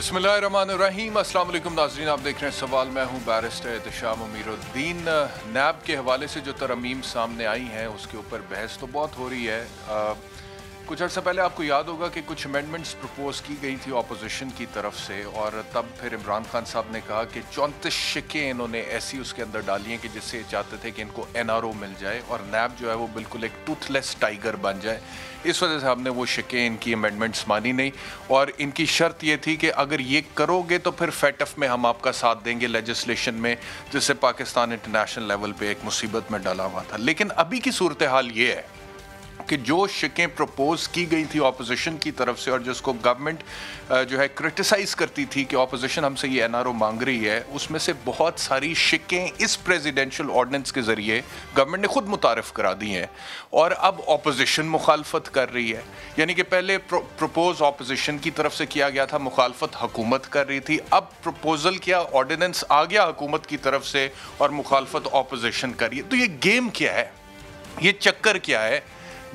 बसमीम असल नाजरीन आप देख रहे हैं सवाल मैं हूँ बैरिस्टर एहतम अमीरुद्दीन नैब के हवाले से जो तरमीम सामने आई हैं उसके ऊपर बहस तो बहुत हो रही है कुछ अर्सा पहले आपको याद होगा कि कुछ अमेंडमेंट्स प्रपोज की गई थी अपोजिशन की तरफ से और तब फिर इमरान खान साहब ने कहा कि चौंतीस शिकें इन्होंने ऐसी उसके अंदर डाली हैं कि जिससे चाहते थे कि इनको ओ मिल जाए और नैब जो है वो बिल्कुल एक टूथलेस टाइगर बन जाए इस वजह से हमने वो शिकें इनकी अमेंडमेंट्स मानी नहीं और इनकी शर्त ये थी कि अगर ये करोगे तो फिर फैटफ में हम आपका साथ देंगे लेजिस्लेशन में जिससे पाकिस्तान इंटरनेशनल लेवल पर एक मुसीबत में डाला हुआ था लेकिन अभी की सूरत हाल ये है कि जो शिकें प्रपोज की गई थी ऑपोजिशन की तरफ से और जिसको गवर्नमेंट जो है क्रिटिसाइज करती थी कि ऑपोजिशन हमसे ये एन मांग रही है उसमें से बहुत सारी शिकें इस प्रेजिडेंशल ऑर्डिनेंस के ज़रिए गवर्नमेंट ने खुद मुतारफ़ करा दी हैं और अब ऑपोजिशन मुखालफत कर रही है यानी कि पहले प्रपोज ऑपोजिशन की तरफ से किया गया था मुखालफत हुकूमत कर रही थी अब प्रपोजल किया ऑर्डिनेंस आ गया हुकूमत की तरफ से और मुखालफत ऑपोजिशन कर रही है तो ये गेम क्या है ये चक्कर क्या है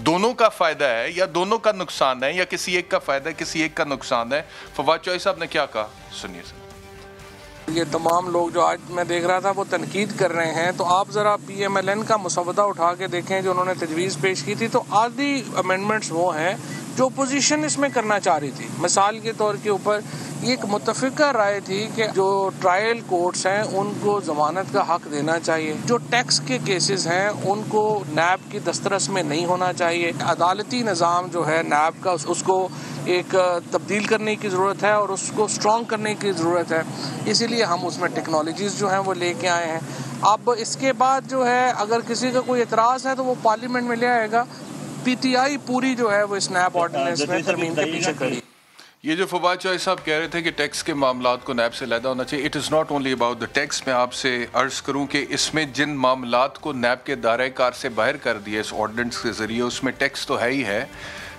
दोनों का फायदा है या दोनों का नुकसान है या किसी एक का फायदा है किसी एक का नुकसान है फवाद चौहरी साहब ने क्या कहा सुनिए सर ये तमाम लोग जो आज मैं देख रहा था वो तनकीद कर रहे हैं तो आप ज़रा पी एम एल एन का मुसवदा उठा के देखें जो उन्होंने तजवीज़ पेश की थी तो आधी अमेंडमेंट्स वो हैं जो अपोजिशन इसमें करना चाह रही थी मिसाल के तौर के ऊपर ये एक मुतफ़ा राय थी कि जो ट्रायल कोर्ट्स हैं उनको जमानत का हक देना चाहिए जो टैक्स के केसेस हैं उनको नैब की दस्तरस में नहीं होना चाहिए अदालती निज़ाम जो है नैब का उसको एक तब्दील करने की ज़रूरत है और उसको स्ट्रॉन्ग करने की ज़रूरत है इसीलिए हम उसमें टेक्नोलॉजीज़ जो हैं वो लेके आए हैं अब इसके बाद जो है अगर किसी का कोई इतराज़ है तो वो पार्लियामेंट में ले आएगा पीटीआई पूरी जो है वो स्नैप हाँ, ऑर्डिनेंस में तरमीम के पीछे खड़ी ये जो फवाद चौहरी साहब कह रहे थे कि टैक्स के मामला को नैब से लैदा होना चाहिए it is not only about the tax मैं आपसे अर्ज़ करूं कि इसमें जिन मामला को नैब के दायरे कार से बाहर कर दिया इस ऑर्डिनेंस के ज़रिए उसमें टैक्स तो है ही है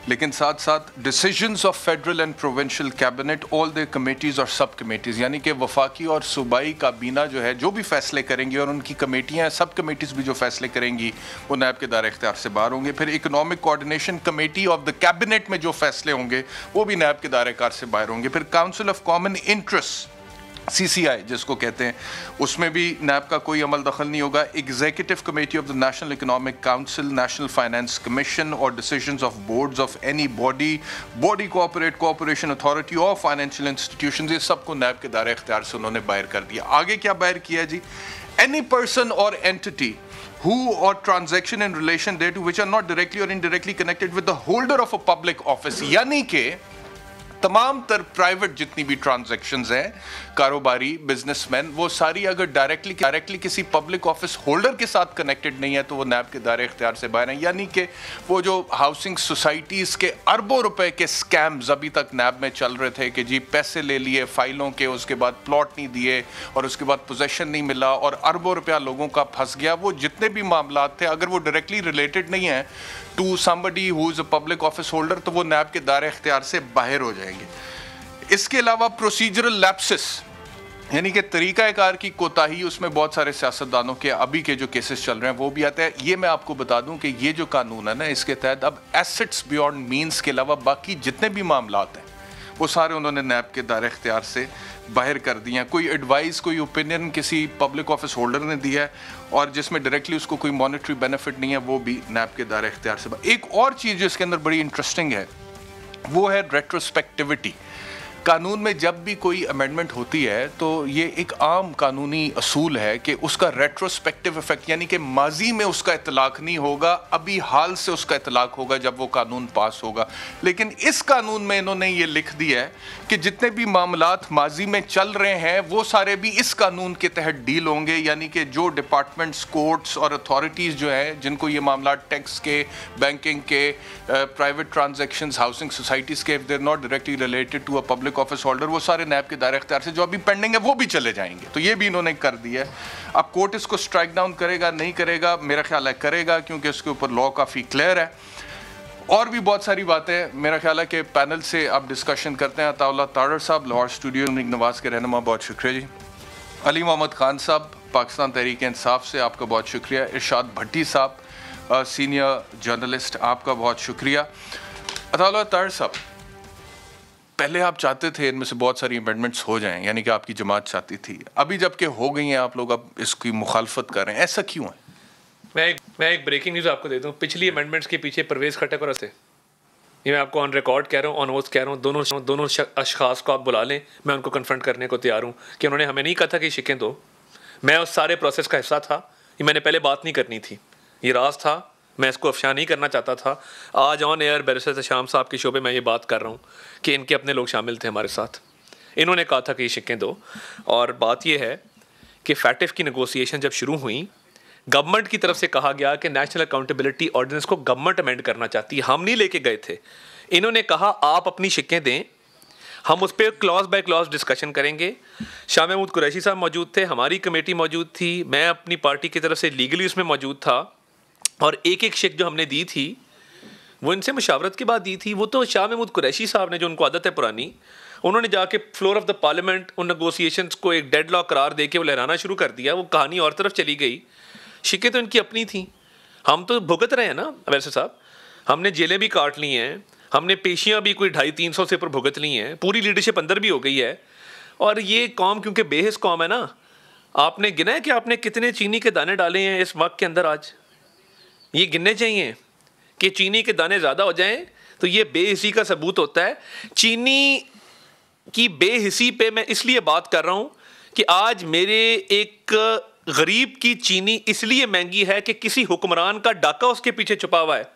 लेकिन साथ साथ decisions of federal and provincial cabinet all the committees और सब कमेटीज़ यानी कि वफाकी और सूबाई काबीना जो है जो भी फैसले करेंगी और उनकी कमेटियाँ सब कमेटीज़ भी जो फैसले करेंगी वो नायब के दायरे अख्तियार से बाहर होंगे फिर economic coordination committee of the cabinet में जो फैसले होंगे वो भी नायब के दायरे कार से बाहर होंगे फिर council of common interest CCI जिसको कहते हैं उसमें भी नैब का कोई अमल दखल नहीं होगा executive committee of the national economic council national finance commission और decisions of boards of any body body cooperate cooperation authority और फाइनेंशियल इंस्टीट्यूशन ये सबको नैब के दायरे अख्तियार से उन्होंने बाहर कर दिया आगे क्या बाहर किया जी एनी पर्सन और एंटिटी who और transaction in relation that which are not directly और indirectly connected with the holder of a public office यानी कि तमाम तर प्राइवेट जितनी भी ट्रांजेक्शन हैं कारोबारी बिजनेसमैन वो सारी अगर डायरेक्टली डायरेक्टली किसी पब्लिक ऑफिस होल्डर के साथ कनेक्टेड नहीं है तो वो नैब के दायरे इख्तियार से बाहर हैं यानी कि वो जो हाउसिंग सोसाइटीज़ के अरबों रुपए के स्कैम्स अभी तक नैब में चल रहे थे कि जी पैसे ले लिए फाइलों के उसके बाद प्लॉट नहीं दिए और उसके बाद पोजेशन नहीं मिला और अरबों रुपया लोगों का फंस गया वो जितने भी मामला थे अगर वो डायरेक्टली रिलेटेड नहीं है to somebody who is a public office holder तो वो नैब के दायरे अख्तियार से बाहर हो जाएंगे इसके अलावा प्रोसीजरल लैप्सिस यानी कि तरीक़ाकार की कोताही उसमें बहुत सारे सियासतदानों के अभी के जो केसेस चल रहे हैं वो भी आते हैं ये मैं आपको बता दूं कि ये जो कानून है ना इसके तहत अब एसेट्स बियॉन्ड मींस के अलावा बाकी जितने भी मामला हैं वो सारे उन्होंने नैब के दायरे अख्तियार से बाहर कर दिए हैं कोई एडवाइस कोई ओपिनियन किसी पब्लिक ऑफिस होल्डर ने दिया है और जिसमें डायरेक्टली उसको कोई मॉनिटरी बेनिफिट नहीं है वो भी नैप के दायरे अख्तियार से एक और चीज़ जो इसके अंदर बड़ी इंटरेस्टिंग है वो है रेट्रोस्पेक्टिविटी कानून में जब भी कोई अमेंडमेंट होती है तो ये एक आम कानूनी असूल है कि उसका रेट्रोस्पेक्टिव इफेक्ट यानी कि माजी में उसका इतलाक नहीं होगा अभी हाल से उसका इतलाक होगा जब वो कानून पास होगा लेकिन इस कानून में इन्होंने ये लिख दिया है कि जितने भी मामला माजी में चल रहे हैं वो सारे भी इस कानून के तहत डील होंगे यानी कि जो डिपार्टमेंट्स कोर्ट्स और अथॉरिटीज़ जो हैं जिनको ये मामला टैक्स के बैंकिंग के प्राइवेट ट्रांजेक्शन हाउसिंग सोसाइटीज़ के if there not directly related to a public public office holder वो सारे नैब के दायरे अख्तियार से जो अभी पेंडिंग है वो भी चले जाएंगे तो ये भी इन्होंने कर दिया है अब कोर्ट इसको स्ट्राइक डाउन करेगा नहीं करेगा मेरा ख्याल है करेगा क्योंकि उसके ऊपर लॉ काफ़ी क्लियर है और भी बहुत सारी बातें मेरा ख्याल है कि पैनल से आप डिस्कशन करते हैं अताउल्ला ताड़र साहब लाहौर स्टूडियो में नवाज के रहनमा बहुत शुक्रिया जी अली मोहम्मद खान साहब पाकिस्तान तहरीक इंसाफ से आपका बहुत शुक्रिया इरशाद भट्टी साहब सीनियर जर्नलिस्ट आपका बहुत शुक्रिया अताउल्ला ताड़र साहब पहले आप चाहते थे इनमें से बहुत सारी अमेंडमेंट्स हो जाएं यानी कि आपकी जमात चाहती थी अभी जबकि हो गई हैं आप लोग अब इसकी मुखालफत कर रहे हैं ऐसा क्यों है मैं एक मैं एक ब्रेकिंग न्यूज़ आपको देता हूँ पिछली अमेंडमेंट्स के पीछे परवेज खटक और असे ये मैं आपको ऑन रिकॉर्ड कह रहा हूँ ऑन होस्ट कह रहा हूँ दोनों दोनों अशखास को आप बुला लें मैं उनको कन्फ्रंट करने को तैयार हूँ कि उन्होंने हमें नहीं कहा था कि शिकें दो मैं उस सारे प्रोसेस का हिस्सा था ये मैंने पहले बात नहीं करनी थी ये राज था मैं इसको अफशा नहीं करना चाहता था आज ऑन एयर बैरिस्टर शाम साहब के शो पे मैं ये बात कर रहा हूँ कि इनके अपने लोग शामिल थे हमारे साथ इन्होंने कहा था कि ये शिक्कें दो और बात यह है कि फैटिफ की नगोसिएशन जब शुरू हुई गवर्नमेंट की तरफ से कहा गया कि नेशनल अकाउंटेबिलिटी ऑर्डिनेंस को गवर्नमेंट अमेंड करना चाहती है हम नहीं लेके गए थे इन्होंने कहा आप अपनी शिक्कें दें हम उस पर क्लॉज बाय क्लॉज डिस्कशन करेंगे शाह महमूद कुरैशी साहब मौजूद थे हमारी कमेटी मौजूद थी मैं अपनी पार्टी की तरफ से लीगली उसमें मौजूद था और एक एक शेख जो हमने दी थी वो इनसे मशावरत के बाद दी थी वो तो शाह महमूद कुरैशी साहब ने जो उनको आदत है पुरानी उन्होंने जाके फ्लोर ऑफ द पार्लियामेंट उन नगोसिएशन को एक डेड लॉ करार दे के वो लहराना शुरू कर दिया वो कहानी और तरफ चली गई शिकें तो इनकी अपनी थी हम तो भुगत रहे हैं ना वैसे साहब हमने जेलें भी काट ली हैं हमने पेशियाँ भी कोई ढाई तीन सौ से ऊपर भुगत ली हैं पूरी लीडरशिप अंदर भी हो गई है और ये कॉम क्योंकि बेहस कौम है ना आपने गिना है कि आपने कितने चीनी के दाने डाले हैं इस वक्त के अंदर आज ये गिनने चाहिए कि चीनी के दाने ज़्यादा हो जाएं तो ये बेहिसी का सबूत होता है चीनी की बेहिसी पे मैं इसलिए बात कर रहा हूं कि आज मेरे एक गरीब की चीनी इसलिए महंगी है कि किसी हुक्मरान का डाका उसके पीछे छुपा हुआ है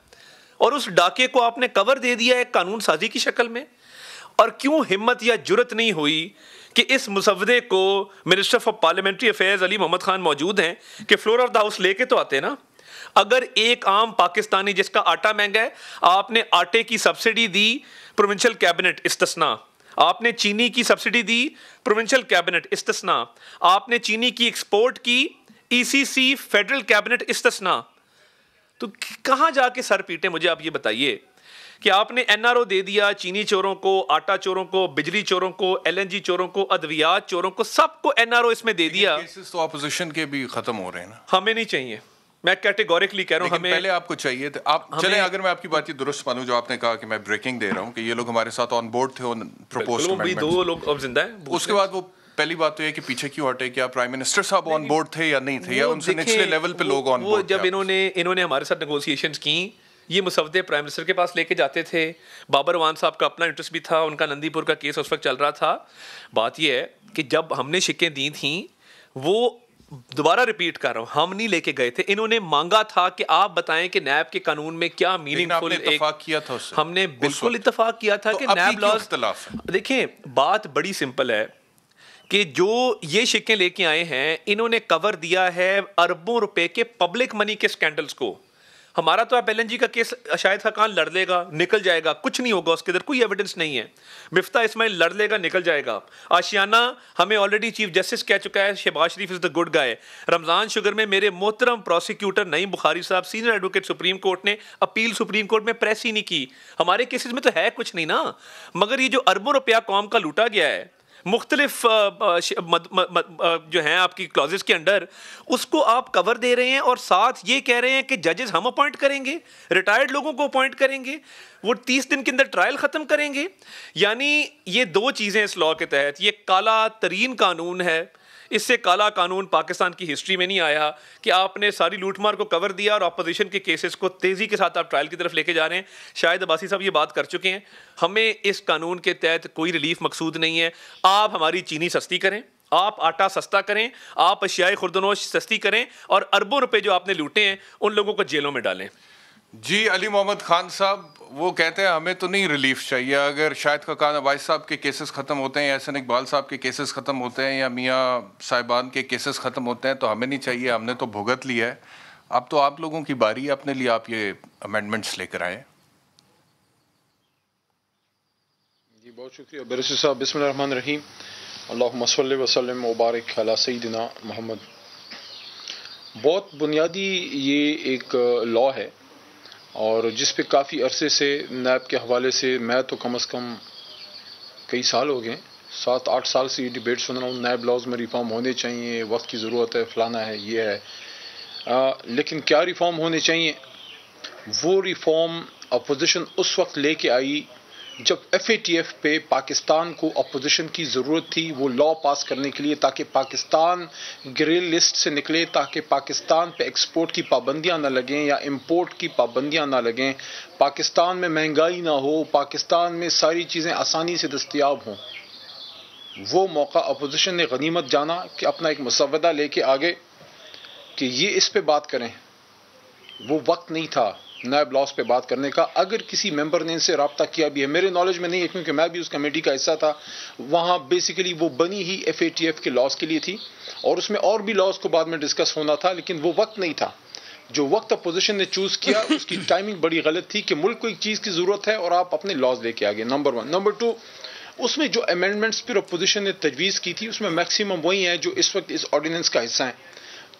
और उस डाके को आपने कवर दे दिया है कानून साजी की शक्ल में और क्यों हिम्मत या जुरत नहीं हुई कि इस मुसवदे को minister of parliamentary affairs Ali Mohammad Khan मौजूद हैं कि फ्लोर ऑफ द हाउस लेके तो आते ना अगर एक आम पाकिस्तानी जिसका आटा महंगा है आपने आटे की सब्सिडी दी प्रोविंशियल कैबिनेट इस्तना आपने चीनी की सब्सिडी दी प्रोविंशियल कैबिनेट इस्तना आपने चीनी की एक्सपोर्ट की ईसीसी फेडरल कैबिनेट इस्तना तो कहां जाके सर पीटे मुझे आप ये बताइए कि आपने एनआरओ दे दिया चीनी चोरों को आटा चोरों को बिजली चोरों को एलएनजी चोरों को अद्वियात चोरों को सबको एनआरओ इसमें दे दिया तो के भी खत्म हो रहे हैं ना हमें नहीं चाहिए मैं कैटेगोरिकली कह रहा हूँ हमें पहले आपको चाहिए थे आप चले अगर मैं आपकी बात ये दुरुस्त मानूँ जो आपने कहा कि मैं ब्रेकिंग दे रहा हूँ कि ये लोग हमारे साथ ऑन बोर्ड थे ऑन प्रपोज दो लोग अब जिंदा है उसके बाद वो पहली बात तो ये कि पीछे क्यों हटे क्या प्राइम मिनिस्टर साहब ऑन बोर्ड थे या नहीं थे या उनसे निचले लेवल पे लोग ऑन बोर्ड जब इन्होंने इन्होंने हमारे साथ नेगोशिएशंस की ये मुसवदे प्राइम मिनिस्टर के पास लेके जाते थे बाबर वान साहब का अपना इंटरेस्ट भी था उनका नंदीपुर का केस उस वक्त चल रहा था बात यह है कि जब हमने शिकें दी थी वो दोबारा रिपीट कर रहा हूँ हम नहीं लेके गए थे इन्होंने मांगा था कि आप बताएं कि नैब के कानून में क्या मीनिंगफुल एक किया था उसे, हमने बिल्कुल इतफाक किया था तो कि नैब लॉज देखिए बात बड़ी सिंपल है कि जो ये शिक्के लेके आए हैं इन्होंने कवर दिया है अरबों रुपए के पब्लिक मनी के स्कैंडल्स को हमारा तो आप एल का केस शायद हकान लड़ लेगा निकल जाएगा कुछ नहीं होगा उसके अंदर कोई एविडेंस नहीं है मिफ्ता इसमाइल लड़ लेगा निकल जाएगा आशियाना हमें ऑलरेडी चीफ जस्टिस कह चुका है Shahbaz Sharif is the good guy Ramzan sugar में मेरे मोहतरम प्रोसिक्यूटर नईम बुखारी साहब सीनियर एडवोकेट सुप्रीम कोर्ट ने अपील सुप्रीम कोर्ट में प्रेस ही नहीं की हमारे केसेज में तो है कुछ नहीं ना मगर ये जो अरबों रुपया कौम का लूटा गया है मुख्तलिफ जो हैं आपकी क्लॉजेस के अंडर उसको आप कवर दे रहे हैं और साथ ये कह रहे हैं कि जजेस हम अपॉइंट करेंगे रिटायर्ड लोगों को अपॉइंट करेंगे वो तीस दिन के अंदर ट्रायल ख़त्म करेंगे यानी ये दो चीज़ें इस लॉ के तहत ये काला तरीन कानून है इससे काला कानून पाकिस्तान की हिस्ट्री में नहीं आया कि आपने सारी लूटमार को कवर दिया और अपोजिशन के केसेस को तेज़ी के साथ आप ट्रायल की तरफ लेके जा रहे हैं शायद अबासी साहब ये बात कर चुके हैं हमें इस कानून के तहत कोई रिलीफ मकसूद नहीं है आप हमारी चीनी सस्ती करें आप आटा सस्ता करें आप अशियाई खुर्दनोश सस्ती करें और अरबों रुपये जो आपने लूटे हैं उन लोगों को जेलों में डालें जी अली मोहम्मद खान साहब वो कहते हैं हमें तो नहीं रिलीफ चाहिए अगर शायद का खान अबाइस साहब के केसेस ख़त्म होते हैं या एहसन इकबाल साहब के केसेस ख़त्म होते हैं या मियाँ साहिबान के केसेस ख़त्म होते हैं तो हमें नहीं चाहिए हमने तो भुगत लिया है अब तो आप लोगों की बारी है अपने लिए आप ये अमेंडमेंट्स लेकर आए जी बहुत शुक्रिया बरस साहब बिसमान रहीम अल्लाह वसलम मुबारक अला दिना मोहम्मद बहुत बुनियादी ये एक लॉ है और जिस पे काफ़ी अरसे से नैब के हवाले से मैं तो कम अज़ कम कई साल हो गए सात आठ साल से ये डिबेट सुन रहा हूँ नैब लॉज में रिफॉर्म होने चाहिए वक्त की ज़रूरत है फलाना है ये है आ, लेकिन क्या रिफॉर्म होने चाहिए वो रिफॉर्म अपोजिशन उस वक्त लेके आई जब एफ पे पाकिस्तान को अपोजिशन की ज़रूरत थी वो लॉ पास करने के लिए ताकि पाकिस्तान ग्रे लिस्ट से निकले ताकि पाकिस्तान पे एक्सपोर्ट की पाबंदियां ना लगें या इंपोर्ट की पाबंदियां ना लगें पाकिस्तान में महंगाई ना हो पाकिस्तान में सारी चीज़ें आसानी से दस्तियाब हों वो मौका अपोजिशन ने गनीमत जाना कि अपना एक मसवदा लेके आगे कि ये इस पर बात करें वो वक्त नहीं था नायब ब्लॉक पे बात करने का अगर किसी मेंबर ने इनसे रबता किया भी है मेरे नॉलेज में नहीं है क्योंकि मैं भी उस कमेटी का हिस्सा था वहाँ बेसिकली वो बनी ही एफ के लॉस के लिए थी और उसमें और भी लॉस को बाद में डिस्कस होना था लेकिन वो वक्त नहीं था जो वक्त अपोजिशन ने चूज किया उसकी टाइमिंग बड़ी गलत थी कि मुल्क को एक चीज़ की ज़रूरत है और आप अपने लॉज लेके आगे नंबर वन नंबर टू उसमें जो अमेंडमेंट्स फिर अपोजिशन ने तजवीज़ की थी उसमें मैक्सिमम वही हैं जो इस वक्त इस ऑर्डिनेंस का हिस्सा हैं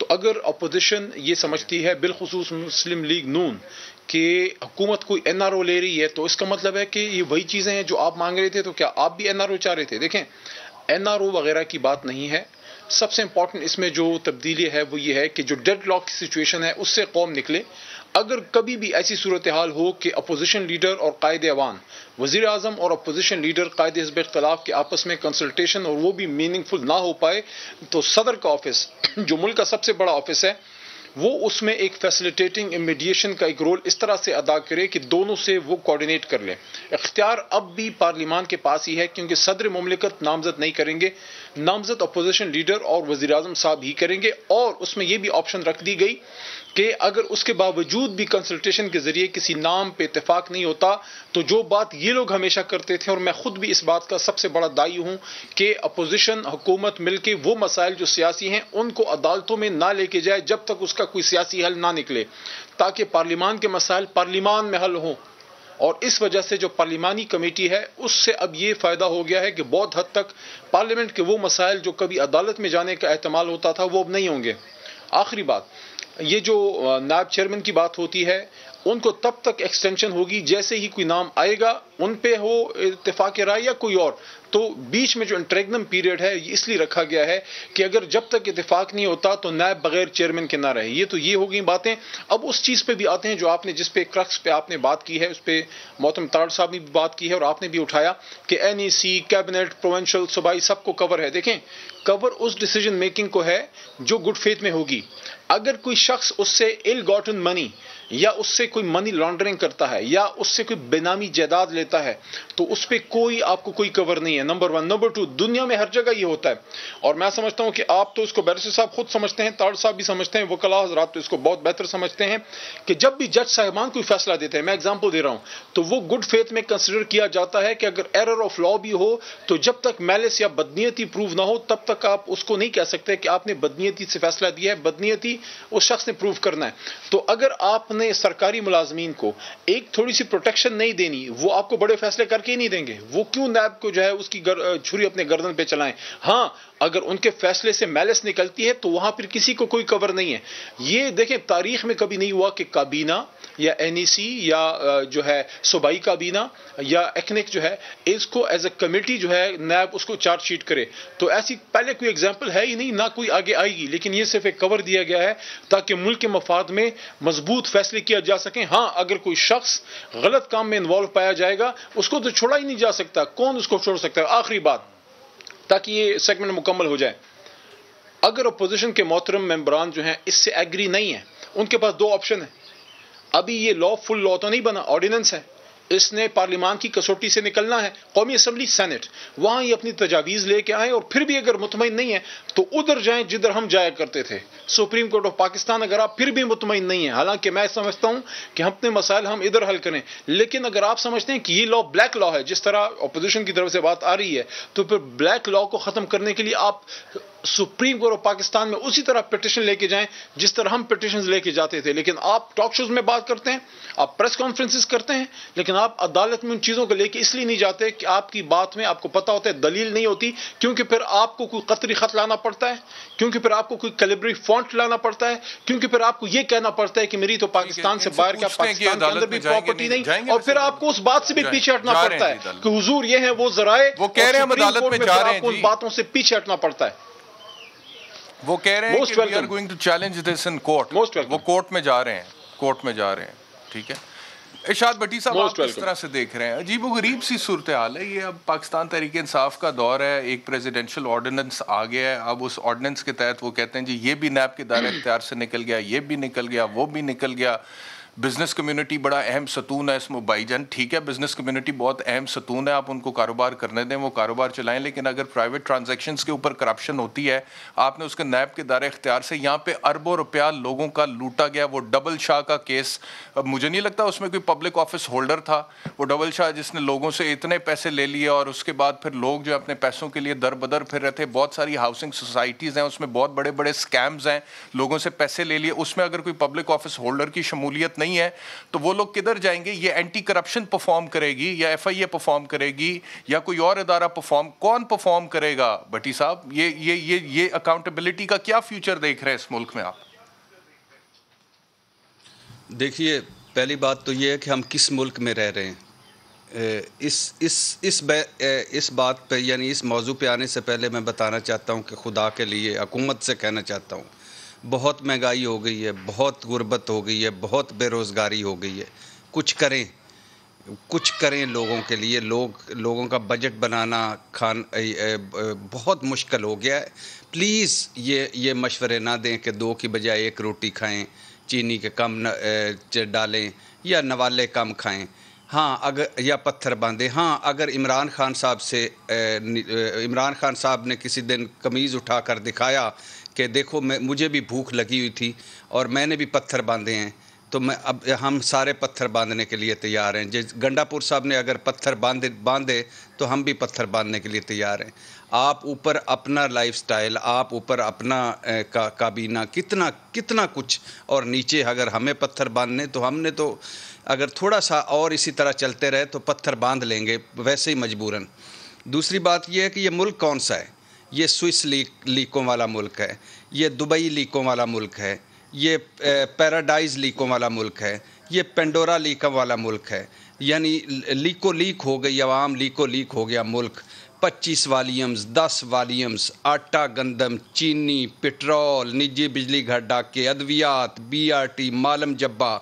तो अगर अपोजिशन ये समझती है बिलखसूस मुस्लिम लीग नून कि हुकूमत कोई एन आर ओ ले रही है तो इसका मतलब है कि ये वही चीज़ें हैं जो आप मांग रहे थे तो क्या आप भी एन आर ओ चाह रहे थे देखें एन आर ओ वगैरह की बात नहीं है सबसे इंपॉर्टेंट इसमें जो तब्दीली है वो ये है कि जो डेड लॉक की सिचुएशन है उससे कौम निकले अगर कभी भी ऐसी सूरत हाल हो कि अपोजिशन लीडर और कायद अवान वजीर अजम और अपोजिशन लीडर कायद हजब इख्तलाफ के आपस में कंसल्टेशन और वो भी मीनिंगफुल ना हो पाए तो सदर का ऑफिस जो मुल्क का सबसे बड़ा ऑफिस है वो उसमें एक फैसिलिटेटिंग इमीडिएशन का एक रोल इस तरह से अदा करे कि दोनों से वो कोऑर्डिनेट कर लें इख्तियार अब भी पार्लियामान के पास ही है क्योंकि सदर ममलिकत नामजद नहीं करेंगे नामजद अपोजिशन लीडर और वजी अजम साहब ही करेंगे और उसमें यह भी ऑप्शन रख दी गई कि अगर उसके बावजूद भी कंसल्टेशन के जरिए किसी नाम पर इतफाक नहीं होता तो जो बात ये लोग हमेशा करते थे और मैं खुद भी इस बात का सबसे बड़ा दायी हूं कि अपोजिशन हुकूमत मिलकर वो मसाइल जो सियासी हैं उनको अदालतों में ना लेके जाए जब तक उसका कोई सियासी हल ना निकले ताकि पार्लियमान के मसाइल पार्लियमान में हल हों और इस वजह से जो पार्लिमानी कमेटी है उससे अब ये फ़ायदा हो गया है कि बहुत हद तक पार्लियामेंट के वो मसाइल जो कभी अदालत में जाने का अहतमाल होता था वो अब नहीं होंगे आखिरी बात ये जो नायब चेयरमैन की बात होती है उनको तब तक एक्सटेंशन होगी जैसे ही कोई नाम आएगा उन पे हो इतफाक राय या कोई और तो बीच में जो इंट्रेगनम पीरियड है इसलिए रखा गया है कि अगर जब तक इतफाक नहीं होता तो नायब बगैर चेयरमैन के ना रहे ये तो ये हो गई बातें अब उस चीज़ पर भी आते हैं जो आपने जिस पे क्रक्स पे आपने बात की है उस पर मोहतम ताड़ साहब ने भी बात की है और आपने भी उठाया कि N E C cabinet provincial सूबाई सबको कवर है देखें कवर उस डिसीजन मेकिंग को है जो गुड फेथ में होगी अगर कोई शख्स उससे इल गॉटन मनी या उससे कोई मनी लॉन्ड्रिंग करता है या उससे कोई बेनामी जायदाद लेता है तो उस पर कोई आपको कोई कवर नहीं है है नंबर वन नंबर टू दुनिया में हर जगह ये होता है और मैं समझता हूँ कि आप तो इसको बैरिस्टर साहब खुद समझते हैं ताड़ साहब भी समझते हैं वकला हजरा तो इसको बहुत बेहतर समझते हैं कि जब भी जज साहिबान कोई फैसला देते हैं मैं एग्जाम्पल दे रहा हूँ तो वो गुड फेथ में कंसिडर किया जाता है कि अगर एरर ऑफ लॉ भी हो तो जब तक मैलिस या बदनीयती प्रूव ना हो तब तक आप उसको नहीं कह सकते कि आपने बदनीयती से फैसला दिया है बदनीयती उस शख्स ने प्रूव करना है तो अगर आपने सरकारी मुलाजमीन को एक थोड़ी सी प्रोटेक्शन नहीं देनी वो आपको बड़े फैसले करके ही नहीं देंगे वो क्यों नैब को जो है उस उसकी छुरी अपने गर्दन पे चलाएं हाँ अगर उनके फैसले से मैलस निकलती है तो वहां पर किसी को कोई कवर नहीं है ये देखें तारीख में कभी नहीं हुआ कि काबीना या एनईसी e या जो है सूबाई काबीना या एक्निक जो है इसको एज ए कमेटी जो है नैब उसको चार्जशीट करे तो ऐसी पहले कोई एग्जाम्पल है ही नहीं ना कोई आगे आएगी लेकिन ये सिर्फ एक कवर दिया गया है ताकि मुल्क के मफाद में मजबूत फैसले किया जा सके हाँ अगर कोई शख्स गलत काम में इन्वॉल्व पाया जाएगा उसको तो छोड़ा ही नहीं जा सकता कौन उसको छोड़ सकता है आखिरी बात ताकि ये सेगमेंट मुकम्मल हो जाए अगर अपोजिशन के मोहतरम मेम्बरान जो हैं इससे एग्री नहीं है उनके पास दो ऑप्शन है अभी ये लॉ फुल लॉ तो नहीं बना ऑर्डिनेंस है इसने पार्लियामान की कसौटी से निकलना है कौमी असम्बली सैनेट वहाँ ही अपनी तजावीज़ लेके आएँ और फिर भी अगर मुतमिन नहीं है तो उधर जाएँ जिधर हम जाया करते थे सुप्रीम कोर्ट ऑफ पाकिस्तान अगर आप फिर भी मुतमिन नहीं है हालांकि मैं समझता हूँ कि हम अपने मसाइल हम इधर हल करें लेकिन अगर आप समझते हैं कि ये लॉ ब्लैक लॉ है जिस तरह अपोजिशन की तरफ से बात आ रही है तो फिर ब्लैक लॉ को ख़त्म करने के लिए आप सुप्रीम कोर्ट ऑफ पाकिस्तान में उसी तरह पिटिशन लेके जाएं जिस तरह हम पिटिशन लेके जाते थे लेकिन आप टॉक शोज में बात करते हैं आप प्रेस कॉन्फ्रेंसिस करते हैं लेकिन आप अदालत में उन चीज़ों को लेके इसलिए नहीं जाते कि आपकी बात में आपको पता होता है दलील नहीं होती क्योंकि फिर आपको कोई कतरी खत लाना पड़ता है क्योंकि फिर आपको कोई कलेबरी फॉन्ट लाना पड़ता है क्योंकि फिर आपको यह कहना पड़ता है कि मेरी तो पाकिस्तान से बाहर क्या पाकिस्तान के अंदर भी प्रॉपर्टी नहीं और फिर आपको उस बात से भी पीछे हटना पड़ता है कि हजूर ये है वो जराए वो कह रहे हैं बातों से पीछे हटना पड़ता है वो कह रहे हैं कि we are going to challenge this in court most वो कोर्ट में जा रहे हैं कोर्ट में जा रहे हैं ठीक है इशाद भट्टी साहब आप किस तरह से देख रहे हैं अजीब गरीब सी सूरत हाल है ये अब पाकिस्तान तहरीक इंसाफ का दौर है एक प्रेसिडेंशियल ऑर्डिनेंस आ गया है अब उस ऑर्डिनेंस के तहत वो कहते हैं जी ये भी नैब के दायरे इख्तियार से निकल गया ये भी निकल गया वो भी निकल गया बिज़नेस कम्युनिटी बड़ा अहम सतून है इसमें भाईजान ठीक है बिज़नेस कम्युनिटी बहुत अहम सतून है आप उनको कारोबार करने दें वो कारोबार चलाएं लेकिन अगर प्राइवेट ट्रांजेक्शन के ऊपर करप्शन होती है आपने उसके नैब के दायरे अख्तियार से यहाँ पे अरबों रुपया लोगों का लूटा गया वो डबल शाह का केस मुझे नहीं लगता उसमें कोई पब्लिक ऑफिस होल्डर था वो डबल शाह जिसने लोगों से इतने पैसे ले लिए और उसके बाद फिर लोग जो अपने पैसों के लिए दर बदर फिर रहे थे बहुत सारी हाउसिंग सोसाइटीज़ हैं उसमें बहुत बड़े बड़े स्कैम्स हैं लोगों से पैसे ले लिए उसमें अगर कोई पब्लिक ऑफिस होल्डर की शमूलियत नहीं नहीं है तो वो लोग किधर जाएंगे ये एंटी करप्शन परफॉर्म करेगी या एफ आई ए परफॉर्म करेगी या कोई और अदारा परफॉर्म कौन परफॉर्म करेगा भट्टी साहब ये ये ये ये अकाउंटेबिलिटी का क्या फ्यूचर देख रहे हैं इस मुल्क में आप देखिए पहली बात तो ये है कि हम किस मुल्क में रह रहे हैं इस इस इस इस बात पे यानी इस मौजू पे आने से पहले मैं बताना चाहता हूँ कि खुदा के लिए हकूमत से कहना चाहता हूँ बहुत महंगाई हो गई है बहुत गुर्बत हो गई है बहुत बेरोज़गारी हो गई है कुछ करें कुछ करें लोगों के लिए लोग लोगों का बजट बनाना खान ए, ए, बहुत मुश्किल हो गया है प्लीज़ ये ये मशवरे ना दें कि दो की बजाय एक रोटी खाएं चीनी के कम न, ए, डालें या नवाले कम खाएं हाँ अगर या पत्थर बांधे हाँ अगर इमरान खान साहब से इमरान खान साहब ने किसी दिन कमीज़ उठा कर दिखाया कि देखो मैं मुझे भी भूख लगी हुई थी और मैंने भी पत्थर बांधे हैं तो मैं अब हम सारे पत्थर बांधने के लिए तैयार हैं जिस गंडापुर साहब ने अगर पत्थर बांधे बांधे तो हम भी पत्थर बांधने के लिए तैयार हैं आप ऊपर अपना लाइफस्टाइल आप ऊपर अपना का काबीना कितना कितना कुछ और नीचे अगर हमें पत्थर बांधने तो हमने तो अगर थोड़ा सा और इसी तरह चलते रहे तो पत्थर बांध लेंगे वैसे ही मजबूरन दूसरी बात यह है कि ये मुल्क कौन सा है ये स्विस लीक लीकों वाला मुल्क है ये दुबई लीकों वाला मुल्क है ये पैराडाइज लीकों वाला मुल्क है ये पेंडोरा लीकों वाला मुल्क है यानी लीको लीक हो गई आवाम लीको लीक हो गया मुल्क पच्चीस वालीम्स दस वालीम्स आटा गंदम चीनी पेट्रोल निजी बिजली घर डाके अद्वियात बीआरटी मालम जब्बा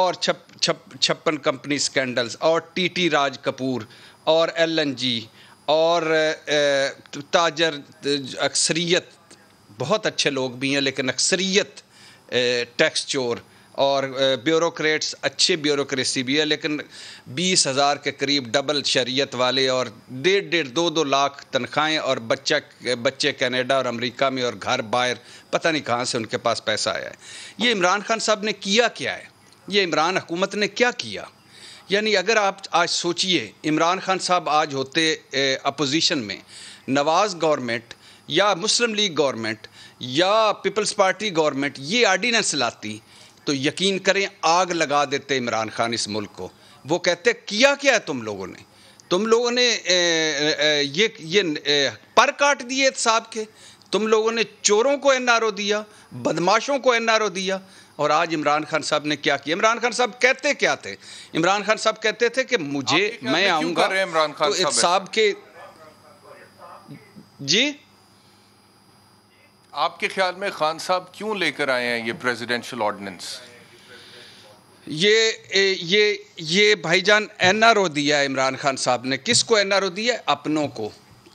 और छप छप छप्पन कंपनी स्कैंडल्स और टीटी राज कपूर और एलएनजी और ताजर अक्सरियत बहुत अच्छे लोग भी हैं लेकिन अक्सरियत टैक्स चोर और ब्यूरोक्रेट्स अच्छे ब्यूरोक्रेसी भी है लेकिन बीस हज़ार के करीब डबल शरीयत वाले और डेढ़ डेढ़ दो दो लाख तनख्वाहें और बच्चा बच्चे कनाडा और अमेरिका में और घर बाहर पता नहीं कहाँ से उनके पास पैसा आया है ये इमरान खान साहब ने किया क्या है ये इमरान हुकूमत ने क्या किया यानी अगर आप आज सोचिए इमरान खान साहब आज होते अपोजिशन में नवाज़ गवर्नमेंट या मुस्लिम लीग गवर्नमेंट या पीपल्स पार्टी गवर्नमेंट ये आर्डीनेंस लाती तो यकीन करें आग लगा देते इमरान खान इस मुल्क को वो कहते किया क्या है तुम लोगों ने तुम लोगों ने ए, ए, ये ये ए, पर काट दिए साहब के तुम लोगों ने चोरों को ओ दिया बदमाशों को ओ दिया और आज इमरान खान साहब ने क्या किया इमरान खान साहब कहते क्या थे इमरान खान साहब कहते थे कि मुझे मैं आऊँगा तो साहब के जी आपके ख्याल में खान साहब क्यों लेकर आए हैं ये प्रेसिडेंशियल ऑर्डिनेंस ये ये ये भाईजान एनआरओ दिया है इमरान खान साहब ने किसको एनआरओ दिया है अपनों को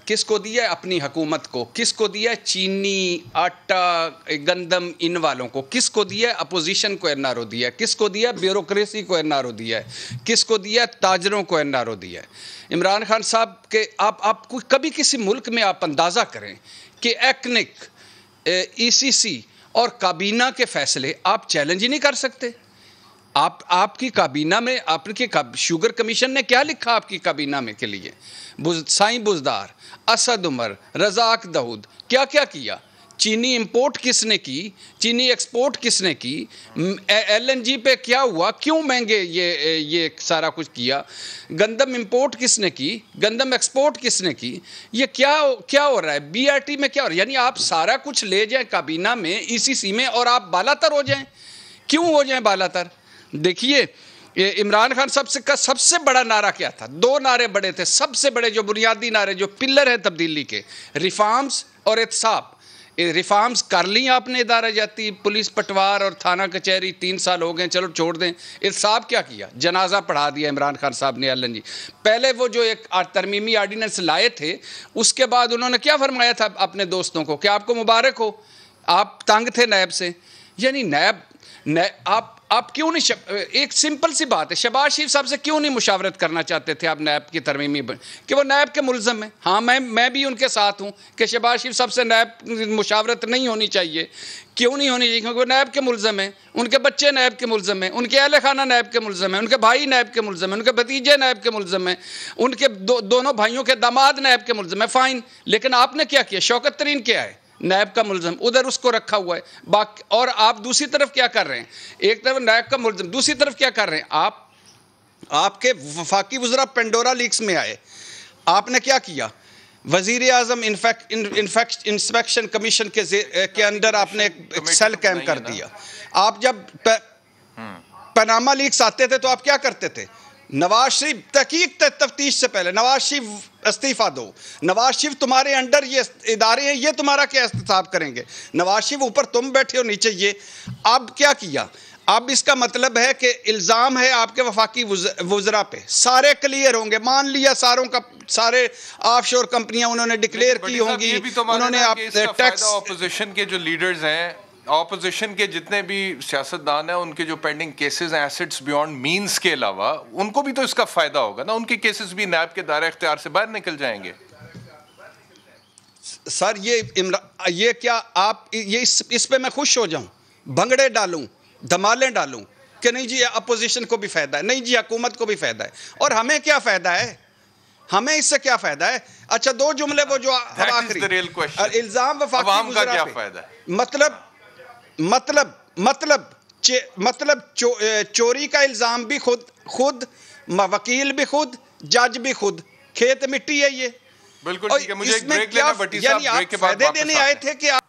किसको दिया है अपनी हकूमत को किसको दिया है चीनी आटा गंदम इन वालों को किसको दिया है अपोजिशन को एन आर ओ दिया है किसको दिया है ब्यूरोक्रेसी को एन आर ओ दिया है किसको दिया है ताजरों को एन आर ओ दिया है इमरान खान साहब के आप आप कोई कभी किसी मुल्क में आप अंदाज़ा करें कि एक्निक ईसीसी e और काबीना के फैसले आप चैलेंज ही नहीं कर सकते आप आपकी काबीना में आपके काब, शुगर कमीशन ने क्या लिखा आपकी काबीना में के लिए बुज, बुजदार असद उमर रजाक दाऊद क्या क्या किया चीनी इंपोर्ट किसने की चीनी एक्सपोर्ट किसने की एलएनजी पे क्या हुआ क्यों महंगे ये ये सारा कुछ किया गंदम इंपोर्ट किसने की गंदम एक्सपोर्ट किसने की ये क्या क्या हो रहा है बीआरटी में क्या हो रहा है यानी आप सारा कुछ ले जाएं काबीना में ईसीसी e में और आप बालातर हो जाएं क्यों हो जाएं बालातर देखिए इमरान खान सबसे का सबसे बड़ा नारा क्या था दो नारे बड़े थे सबसे बड़े जो बुनियादी नारे जो पिल्लर हैं तब्दीली के रिफॉर्म्स और एहतसाब रिफॉर्म्स कर ली आपने इदारा जाती पुलिस पटवार और थाना कचहरी तीन साल हो गए चलो छोड़ दें इस साहब क्या किया जनाजा पढ़ा दिया इमरान खान साहब ने अलन जी पहले वो जो एक तरमीमी आर्डीनेंस लाए थे उसके बाद उन्होंने क्या फरमाया था अपने दोस्तों को कि आपको मुबारक हो आप तंग थे नैब से यानी नैब नैब आप आप क्यों नहीं शब, एक सिंपल सी बात है शबाज शरीफ साहब से क्यों नहीं मुशावरत करना चाहते थे आप नैब की तरमीमी कि वो नैब के मुलजम हैं हाँ मैं मैं भी उनके साथ हूँ कि शबाज शरीफ साहब से नैब मुशावरत नहीं होनी चाहिए क्यों नहीं होनी चाहिए क्योंकि वो नैब के मुलजम हैं उनके बच्चे नैब के मुलजम हैं उनके अहल खाना नैब के मुलजम हैं उनके भाई नैब के मुलजम हैं उनके भतीजे नैब के मुलजम हैं उनके दो, दोनों भाइयों के दामाद नैब के मुलजम हैं फ़ाइन लेकिन आपने क्या किया शौकत तरीन क्या है नायब का मुलजम उधर उसको रखा हुआ है बाकी और आप दूसरी तरफ क्या कर रहे हैं एक तरफ नायब का मुलजम दूसरी तरफ क्या कर रहे हैं आप आपके वफाकी वजरा पेंडोरा लीक्स में आए आपने क्या किया वजीर अजम इंस्पेक्शन कमीशन के के अंदर आपने एक सेल कैम्प तो कर दिया आप जब प, पनामा हम्म। लीक्स आते थे तो आप क्या करते थे नवाज शरीफ तहकीक तफ्तीश से पहले नवाज शरीफ इस्तीफा दो नवाज शिव तुम्हारे अंडर ये इदारे हैं ये तुम्हारा क्या एहतसाब करेंगे नवाज शिव ऊपर तुम बैठे हो नीचे ये अब क्या किया अब इसका मतलब है कि इल्ज़ाम है आपके वफाकी वजरा पे सारे क्लियर होंगे मान लिया सारों का सारे ऑफशोर कंपनियां उन्होंने डिक्लेयर की होंगी तो उन्होंने आप टैक्स ऑपोजिशन के जो लीडर्स हैं ऑपोजिशन के जितने भी सियासतदान हैं उनके जो पेंडिंग केसेस हैं एसेट्स बियॉन्ड मींस के अलावा उनको भी तो इसका फ़ायदा होगा ना उनके केसेस भी नैब के दायरे इख्तियार से बाहर निकल जाएंगे सर ये ये क्या आप ये इस इस पे मैं खुश हो जाऊं भंगड़े डालूं धमालें डालूं कि नहीं जी अपोजिशन को भी फ़ायदा है नहीं जी हुकूमत को भी फ़ायदा है और हमें क्या फ़ायदा है हमें इससे क्या फ़ायदा है अच्छा दो जुमले वो जो आखिरी इल्ज़ाम वफाक मतलब मतलब मतलब मतलब चो, चोरी का इल्ज़ाम भी खुद खुद वकील भी खुद जज भी खुद खेत मिट्टी है ये बिल्कुल ठीक है मुझे एक ब्रेक लेना बटी साहब ब्रेक के बाद देने आए थे कि आप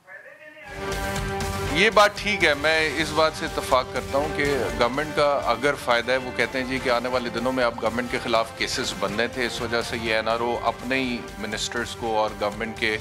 ये बात ठीक है मैं इस बात से इतफाक करता हूँ कि गवर्नमेंट का अगर फ़ायदा है वो कहते हैं जी कि आने वाले दिनों में आप गवर्नमेंट के ख़िलाफ़ केसेस बनने थे इस वजह से ये एनआरओ अपने ही मिनिस्टर्स को और गवर्नमेंट के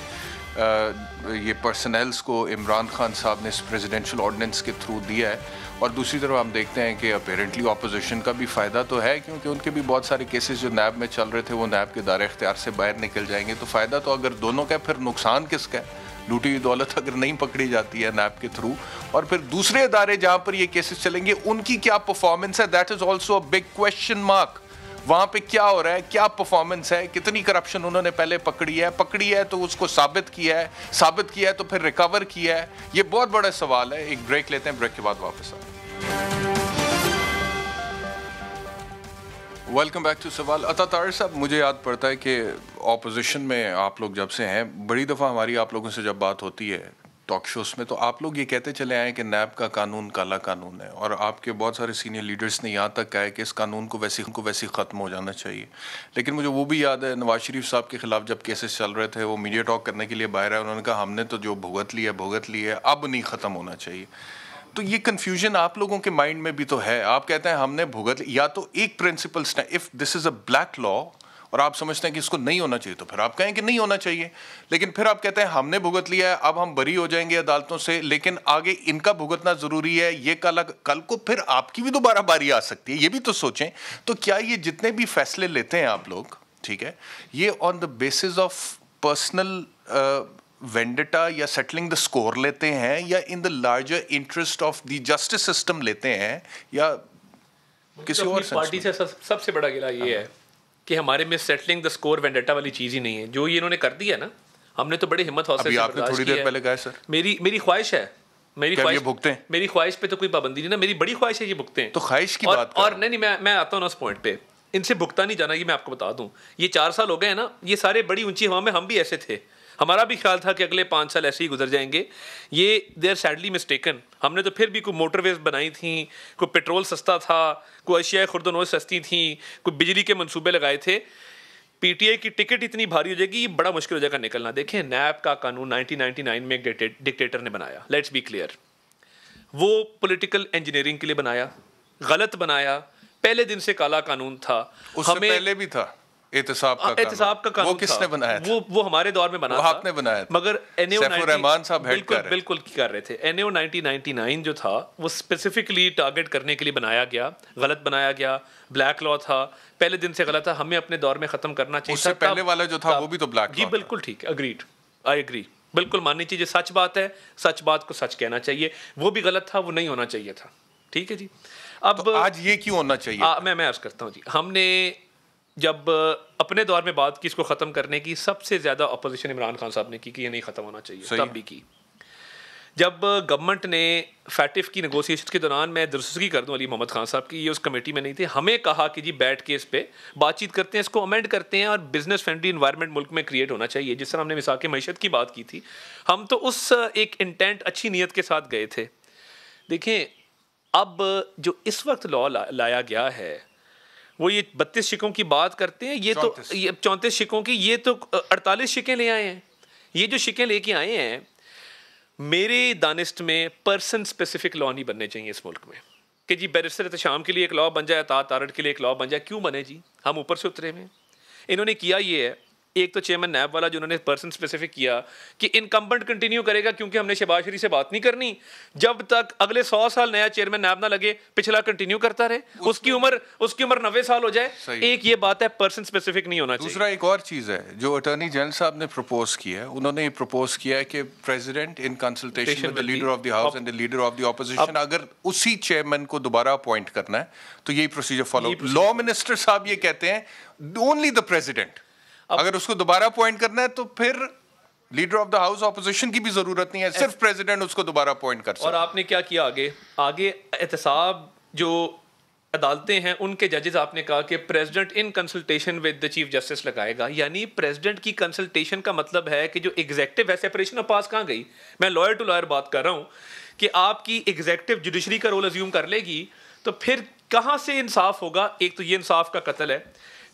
ये पर्सनल्स को इमरान खान साहब ने इस प्रेजिडेंशल ऑर्डिनेंस के थ्रू दिया है और दूसरी तरफ हम देखते हैं कि अपेरेंटली अपोजिशन का भी फ़ायदा तो है क्योंकि उनके भी बहुत सारे केसेस जो नैब में चल रहे थे वो नैब के दायरे अख्तियार से बाहर निकल जाएंगे तो फ़ायदा तो अगर दोनों का फिर नुकसान किसका है लूटी हुई दौलत अगर नहीं पकड़ी जाती है नैब के थ्रू और फिर दूसरे अदारे जहाँ पर ये केसेस चलेंगे उनकी क्या परफॉर्मेंस है that is also a big question mark वहाँ पे क्या हो रहा है क्या परफॉर्मेंस है कितनी करप्शन उन्होंने पहले पकड़ी है पकड़ी है तो उसको साबित किया है साबित किया है तो फिर रिकवर किया है ये बहुत बड़ा सवाल है एक ब्रेक लेते हैं ब्रेक के बाद वापस आए वेलकम बैक टू सवाल अता तार साहब मुझे याद पड़ता है कि ऑपोजिशन में आप लोग जब से हैं बड़ी दफ़ा हमारी आप लोगों से जब बात होती है टॉक शोज में तो आप लोग ये कहते चले आए कि नैब का कानून काला कानून है और आपके बहुत सारे सीनियर लीडर्स ने यहाँ तक कहा है कि इस कानून को वैसे को वैसे ख़त्म हो जाना चाहिए लेकिन मुझे वो भी याद है नवाज शरीफ साहब के खिलाफ जब केसेस चल रहे थे वो मीडिया टॉक करने के लिए बाहर आए उन्होंने कहा हमने तो जो भुगत लिया भुगत लिया है अब नहीं ख़त्म होना चाहिए तो ये कन्फ्यूजन आप लोगों के माइंड में भी तो है आप कहते हैं हमने भुगत या तो एक principle if this is a black law और आप समझते हैं कि इसको नहीं होना चाहिए तो फिर आप कहें कि नहीं होना चाहिए लेकिन फिर आप कहते हैं हमने भुगत लिया है अब हम बरी हो जाएंगे अदालतों से लेकिन आगे इनका भुगतना ज़रूरी है ये कल कल को फिर आपकी भी दोबारा बारी आ सकती है ये भी तो सोचें तो क्या ये जितने भी फैसले लेते हैं आप लोग ठीक है ये on the basis of personal vendetta या सेटलिंग द स्कोर लेते हैं या in the larger interest of the justice system लेते हैं या किसी और पार्टी से सबसे बड़ा गिला ये हाँ। है कि हमारे में सेटलिंग द स्कोर वेंडेटा वाली चीज़ ही नहीं है जो ये इन्होंने कर दिया है ना हमने तो बड़े हिम्मत हौसले आपने थोड़ी देर पहले गए सर मेरी मेरी ख्वाहिश है मेरी ख्वाहिश भुगते हैं मेरी ख्वाहिश पे तो कोई पाबंदी नहीं ना मेरी बड़ी ख्वाहिश है ये भुगते हैं तो ख्वाहिश की और, बात और नहीं नहीं मैं मैं आता हूँ ना उस पॉइंट पे इनसे भुगता नहीं जाना ये मैं आपको बता दूं ये चार साल हो गए हैं ना ये सारे बड़ी ऊंची हवा में हम भी ऐसे थे हमारा भी ख्याल था कि अगले पाँच साल ऐसे ही गुजर जाएंगे ये दे आर सैडली मिस्टेकन हमने तो फिर भी कोई मोटरवेज बनाई थी कोई पेट्रोल सस्ता था कोई अशिया खुरदनोज सस्ती थी कोई बिजली के मनसूबे लगाए थे आई की टिकट इतनी भारी हो जाएगी ये बड़ा मुश्किल हो जाएगा निकलना देखें नैब का कानून 1999 में एक डिक्टेटर ने बनाया लेट्स बी क्लियर वो पॉलिटिकल इंजीनियरिंग के लिए बनाया गलत बनाया पहले दिन से काला कानून था उससे हमें पहले भी था एहतसाब हाँ, का वो किसने बनाया वो वो हमारे दौर में बना आपने बनाया मगर एन e रहमान साहब बिल्कुल बिल्कुल कर रहे थे एनएओ e 1999 जो था वो स्पेसिफिकली टारगेट करने के लिए बनाया गया गलत बनाया गया ब्लैक लॉ था पहले दिन से गलत था हमें अपने दौर में खत्म करना चाहिए उससे पहले वाला जो था वो भी तो ब्लैक जी बिल्कुल ठीक अग्रीड आई एग्री बिल्कुल माननी चाहिए सच बात है सच बात को सच कहना चाहिए वो भी गलत था वो नहीं होना चाहिए था ठीक है जी तो अब तो आज ये क्यों होना चाहिए आ, मैं मैं अर्ज करता हूँ जी हमने जब अपने दौर में बात की इसको ख़त्म करने की सबसे ज़्यादा अपोजिशन इमरान खान साहब ने की कि ये नहीं ख़त्म होना चाहिए तब भी की जब गवर्नमेंट ने फैटिफ की नगोसिएशन के दौरान मैं दुरुस्तगी कर दूं अली मोहम्मद खान साहब की ये उस कमेटी में नहीं थे हमें कहा कि जी बैठ के इस पर बातचीत करते हैं इसको अमेंड करते हैं और बिजनेस फ्रेंडली इन्वायरमेंट मुल्क में क्रिएट होना चाहिए जिस तरह हमने मिसाक मीशत की बात की थी हम तो उस एक इंटेंट अच्छी नीयत के साथ गए थे देखें अब जो इस वक्त लॉ ला, लाया गया है वो ये बत्तीस शिकों की बात करते हैं ये 34. तो ये चौंतीस शिकों की ये तो अड़तालीस शिकें ले आए हैं ये जो शिकें लेके आए हैं मेरे दानिस्ट में पर्सन स्पेसिफिक लॉ नहीं बनने चाहिए इस मुल्क में कि जी बैरिस्टर तो शाम के लिए एक लॉ बन जाए तात तारड़ के लिए एक लॉ बन जाए क्यों बने जी हम ऊपर से उतरे हुए इन्होंने किया ये है एक तो चेयरमैन नैब वाला जिन्होंने पर्सन स्पेसिफिक किया कि इनकम्बेंट कंटिन्यू करेगा क्योंकि हमने शहबाज शरीफ से बात नहीं करनी जब तक अगले सौ साल नया चेयरमैन नैब ना लगे पिछला कंटिन्यू करता रहे उसकी उम्र उसकी उम्र नब्बे साल हो जाए एक ये बात है पर्सन स्पेसिफिक नहीं होना दूसरा एक और चीज़ है जो अटर्नी जनरल साहब ने प्रपोज किया है उन्होंने ये प्रपोज किया है कि president in consultation leader of the house and the leader of the opposition अगर उसी चेयरमैन को दोबारा अपॉइंट करना है तो यही प्रोसीजर फॉलो लॉ मिनिस्टर साहब ये कहते हैं ओनली द प्रेजिडेंट अगर उसको दोबारा अपॉइंट करना है तो फिर leader of the house opposition की भी जरूरत नहीं है सिर्फ प्रेसिडेंट उसको दोबारा अपॉइंट कर और आपने क्या किया आगे आगे एहतसाब जो अदालतें हैं उनके जजेस आपने कहा कि president in consultation with the chief justice लगाएगा यानी प्रेसिडेंट की कंसल्टेशन का मतलब है कि जो एग्जेक्टिव है सेपरेशन ऑफ पास कहाँ गई मैं लॉयर टू लॉयर बात कर रहा हूँ कि आपकी एग्जेक्टिव जुडिशरी का रोल अज्यूम कर लेगी तो फिर कहाँ से इंसाफ होगा एक तो ये इंसाफ का कत्ल है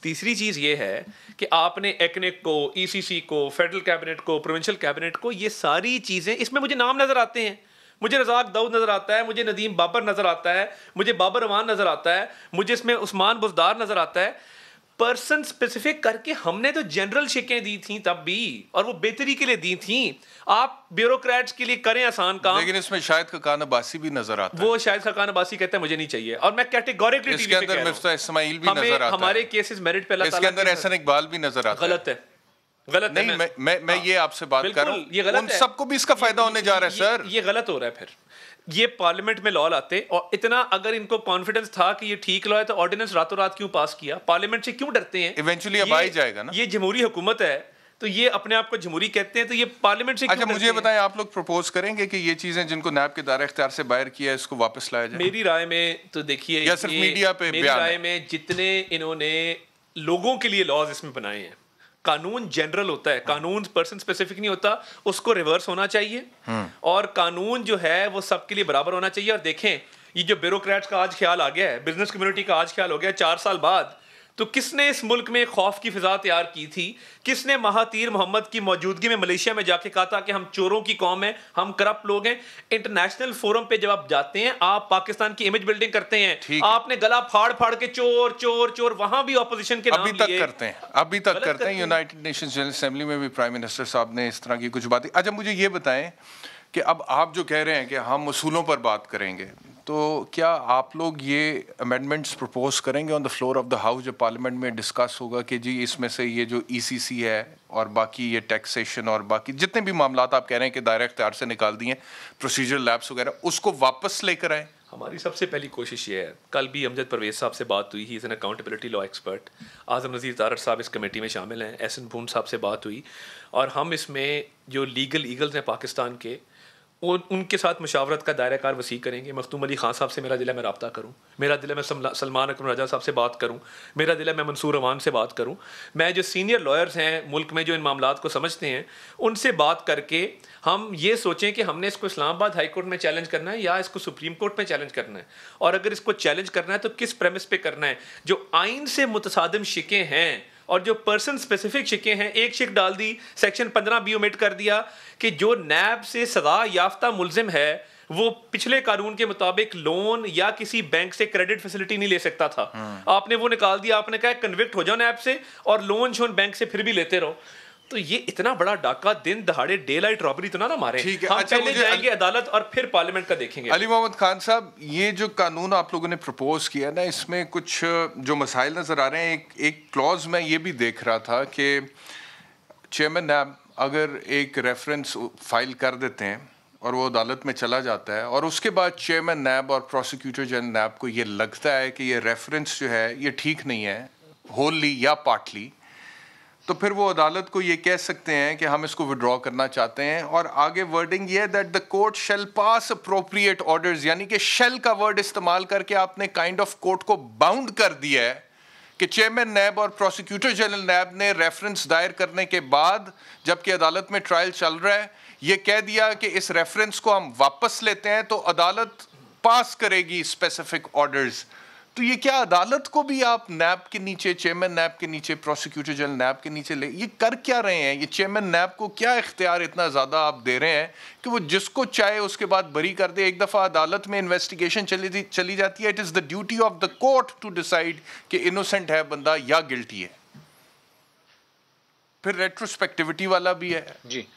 तीसरी चीज़ ये है कि आपने एक्नेक को ईसीसी e को फेडरल कैबिनेट को प्रोविंशियल कैबिनेट को ये सारी चीज़ें इसमें मुझे नाम नज़र आते हैं मुझे रजाक दाऊद नज़र आता है मुझे नदीम बाबर नज़र आता है मुझे बाबर रवान नज़र आता है मुझे इसमें उस्मान बुजदार नज़र आता है पर्सन स्पेसिफिक करके हमने तो जनरल शिकें दी थी तब भी और वो बेहतरी के लिए दी थी आप ब्यूरोक्रेट्स के लिए करें आसान काम लेकिन इसमें शायद खकान भी नजर आता वो शायद खकान कहते हैं मुझे नहीं चाहिए और मैं कैटेगोरिकली इसके अंदर मिफ्ता इस्माइल भी नजर आता हमारे केसेस मेरिट पे इसके अंदर एहसन इकबाल भी नजर आता गलत है गलत नहीं है मैं मैं, मैं हाँ। ये आपसे बात कर रहा हूँ ये गलत उन सबको भी इसका फायदा होने जा रहा है सर ये गलत हो रहा है फिर ये पार्लियामेंट में लॉ लाते और इतना अगर इनको कॉन्फिडेंस था कि ये ठीक लॉ है तो ऑर्डिनेंस रातों रात क्यों पास किया पार्लियामेंट से क्यों डरते हैं इवेंचुअली अब आ जाएगा ना ये जमहूरी हुकूमत है तो ये अपने आप को जमहूरी कहते हैं तो ये पार्लियामेंट से अच्छा मुझे बताएं आप लोग प्रपोज करेंगे कि ये चीजें जिनको नैब के दायरा अख्तियार से बाहर किया है इसको वापस लाया जाए मेरी राय में तो देखिए या सिर्फ मीडिया पे मेरी राय में जितने इन्होंने लोगों के लिए लॉज इसमें बनाए हैं कानून जनरल होता है कानून पर्सन स्पेसिफिक नहीं होता उसको रिवर्स होना चाहिए हम्म। और कानून जो है वो सबके लिए बराबर होना चाहिए और देखें ये जो ब्यूरोक्रेट्स का आज ख्याल आ गया है बिजनेस कम्युनिटी का आज ख्याल हो गया चार साल बाद तो किसने इस मुल्क में खौफ की फिजा तैयार की थी किसने महातीर मोहम्मद की मौजूदगी में मलेशिया में जाके कहा था कि हम चोरों की कौम है हम करप्ट लोग हैं इंटरनेशनल फोरम पे जब आप जाते हैं आप पाकिस्तान की इमेज बिल्डिंग करते हैं आपने गला फाड़ फाड़ के चोर चोर चोर वहां भी ऑपोजिशन के अभी तक करते हैं अभी तक करते, करते हैं यूनाइटेड नेशन जनरल असेंबली में भी प्राइम मिनिस्टर साहब ने इस तरह की कुछ बात अच्छा मुझे ये बताएं कि अब आप जो कह रहे हैं कि हम उसूलों पर बात करेंगे तो क्या आप लोग ये अमेंडमेंट्स प्रपोज करेंगे on the floor of the house जब पार्लियामेंट में डिस्कस होगा कि जी इसमें से ये जो ईसीसी e है और बाकी ये टैक्सेशन और बाकी जितने भी मामला आप कह रहे हैं कि दायरा अख्तियार से निकाल दिए प्रोसीजर लैब्स वगैरह उसको वापस लेकर आएँ हमारी सबसे पहली कोशिश ये है कल भी अमजद परवेज साहब से बात हुई he is an accountability law expert Azam Nazir Tarar साहब इस कमेटी में शामिल हैं एस एन भून साहब से बात हुई और हम इसमें जो लीगल ईगल्स हैं पाकिस्तान के वो उनके साथ मशावरत का दायरा कार वसी करेंगे मखतूम अली खान साहब से मेरा दिल में रबता करूँ मेरा दिल में सलमान अकरम राजा साहब से बात करूँ मेरा दिल में मंसूर अमान से बात करूँ मैं जो सीनियर लॉयर्स हैं मुल्क में जो इन मामला को समझते हैं उनसे बात करके हम ये सोचें कि हमने इसको इस्लामाबाद हाई कोर्ट में चैलेंज करना है या इसको सुप्रीम कोर्ट में चैलेंज करना है और अगर इसको चैलेंज करना है तो किस प्रेमिस पे करना है जो आइन से मुतसादम शिकें हैं और जो पर्सन स्पेसिफिक शिकें हैं एक शिक डाल दी सेक्शन पंद्रह बी ओमिट कर दिया कि जो नैब से सजा याफ्ता मुलजिम है वो पिछले कानून के मुताबिक लोन या किसी बैंक से क्रेडिट फैसिलिटी नहीं ले सकता था हम्म। आपने वो निकाल दिया आपने कहा कन्विक्ट हो जाओ नैब से और लोन शोन बैंक से फिर भी लेते रहो तो ये इतना बड़ा डाका दिन दहाड़े डे लाइट रॉबरी तो ना ना मारे ठीक है हम अच्छा, पहले जाएंगे अल... अदालत और फिर पार्लियामेंट का देखेंगे अली मोहम्मद खान साहब ये जो कानून आप लोगों ने प्रपोज किया ना इसमें कुछ जो मसाइल नज़र आ रहे हैं एक एक क्लॉज में ये भी देख रहा था कि चेयरमैन नैब अगर एक रेफरेंस फाइल कर देते हैं और वो अदालत में चला जाता है और उसके बाद चेयरमैन नैब और प्रोसिक्यूटर जनरल नैब को ये लगता है कि ये रेफरेंस जो है ये ठीक नहीं है होली या पार्टली तो फिर वो अदालत को ये कह सकते हैं कि हम इसको विड्रॉ करना चाहते हैं और आगे वर्डिंग ये that the court shall pass appropriate orders यानी कि शेल का वर्ड इस्तेमाल करके आपने काइंड ऑफ कोर्ट को बाउंड कर दिया है कि चेयरमैन नैब और प्रोसिक्यूटर जनरल नैब ने रेफरेंस दायर करने के बाद जबकि अदालत में ट्रायल चल रहा है ये कह दिया कि इस रेफरेंस को हम वापस लेते हैं तो अदालत पास करेगी स्पेसिफिक ऑर्डर्स तो ये क्या अदालत को भी आप नैप के नीचे चेयरमैन नैप के नीचे प्रोसिक्यूटर जनरल नैप के नीचे ले ये कर क्या रहे हैं ये चेयरमैन नैप को क्या इख्तियार इतना ज़्यादा आप दे रहे हैं कि वो जिसको चाहे उसके बाद बरी कर दे एक दफ़ा अदालत में इन्वेस्टिगेशन चली चली जाती है it is the duty of the court to decide कि इनोसेंट है बंदा या गिल्टी है फिर रेट्रोस्पेक्टिविटी वाला भी है जी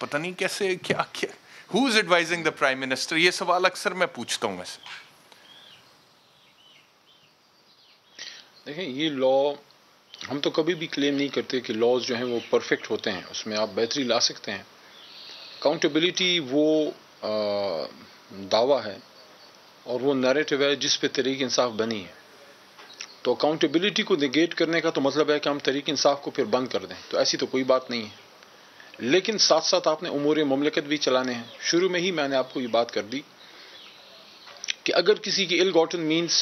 पता नहीं कैसे क्या क्या who is advising the prime minister ये सवाल अक्सर मैं पूछता हूँ वैसे देखें ये लॉ हम तो कभी भी क्लेम नहीं करते कि लॉज जो हैं वो परफेक्ट होते हैं उसमें आप बेहतरी ला सकते हैं अकाउंटेबिलिटी वो आ, दावा है और वो नरेटिव है जिस पे तरीक इंसाफ बनी है तो अकाउंटेबिलिटी को निगेट करने का तो मतलब है कि हम तरीक इंसाफ को फिर बंद कर दें तो ऐसी तो कोई बात नहीं है लेकिन साथ साथ आपने उमूर ममलिकत भी चलाने हैं शुरू में ही मैंने आपको ये बात कर दी कि अगर किसी की इल गॉटन मीन्स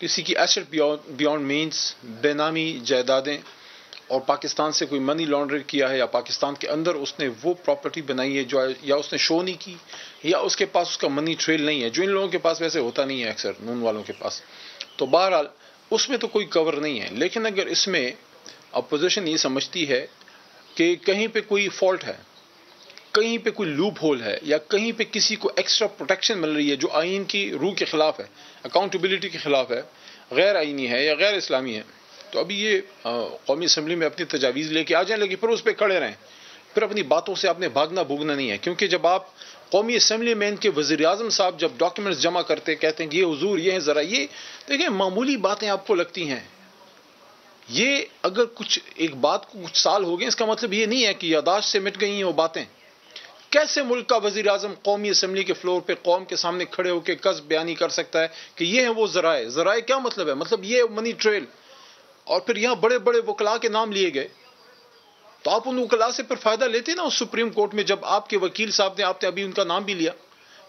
किसी की एसेट बियॉन्ड मीन्स बेनामी जायदादें और पाकिस्तान से कोई मनी लॉन्ड्रिंग किया है या पाकिस्तान के अंदर उसने वो प्रॉपर्टी बनाई है जो या उसने शो नहीं की या उसके पास उसका मनी ट्रेल नहीं है जो इन लोगों के पास वैसे होता नहीं है अक्सर नून वालों के पास तो बहरहाल उसमें तो कोई कवर नहीं है लेकिन अगर इसमें अपोजिशन ये समझती है कि कहीं पर कोई फॉल्ट है कहीं पे कोई लूप होल है या कहीं पे किसी को एक्स्ट्रा प्रोटेक्शन मिल रही है जो आइन की रूह के ख़िलाफ़ है अकाउंटेबिलिटी के ख़िलाफ़ है गैर आइनी है या गैर इस्लामी है तो अभी ये कौमी असम्बली में अपनी तजावीज़ लेके आ जाएँ लेकिन फिर उस पर खड़े रहें फिर अपनी बातों से आपने भागना भूगना नहीं है क्योंकि जब आप कौमी असम्बली में इनके वज़ी अजम साहब जब डॉक्यूमेंट्स जमा करते कहते हैं कि ये हजूर ये हैं ज़रा ये देखें मामूली बातें आपको लगती हैं ये अगर कुछ एक बात को कुछ साल हो गए इसका मतलब ये नहीं है कि यादाश्त से मिट गई हैं वो बातें कैसे मुल्क का वजी अजम कौमी असम्बली के फ्लोर पर कौम के सामने खड़े होकर कस बयानी कर सकता है कि यह है वो जराए जराए क्या मतलब है मतलब ये मनी ट्रेल और फिर यहाँ बड़े बड़े वकला के नाम लिए गए तो आप उन वकला से फिर फ़ायदा लेते ना उस सुप्रीम कोर्ट में जब आपके वकील साहब ने आपने अभी उनका नाम भी लिया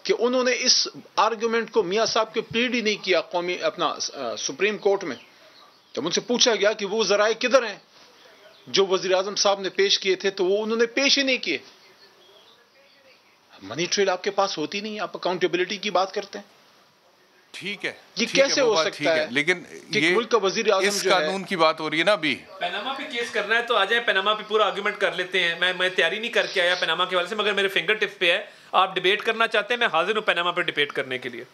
कि उन्होंने इस आर्ग्यूमेंट को मियाँ साहब के प्लीड ही नहीं किया कौमी अपना आ, सुप्रीम कोर्ट में जब उनसे पूछा गया कि वो जराए किधर हैं जो वजी अजम साहब ने पेश किए थे तो वो उन्होंने पेश ही नहीं किए मनी ट्रेल आपके पास होती नहीं आप अकाउंटेबिलिटी की बात करते हैं ठीक है ये कैसे है, हो सकता है, है लेकिन ये मुल्क का वजीर इस कानून की बात हो रही है ना अभी पनामा पे केस करना है तो आ जाए पनामा पे पूरा आर्ग्यूमेंट कर लेते हैं मैं मैं तैयारी नहीं करके आया पनामा के वाले से मगर मेरे फिंगर टिप पे है आप डिबेट करना चाहते हैं मैं हाजिर हूँ पनामा पे डिबेट करने के लिए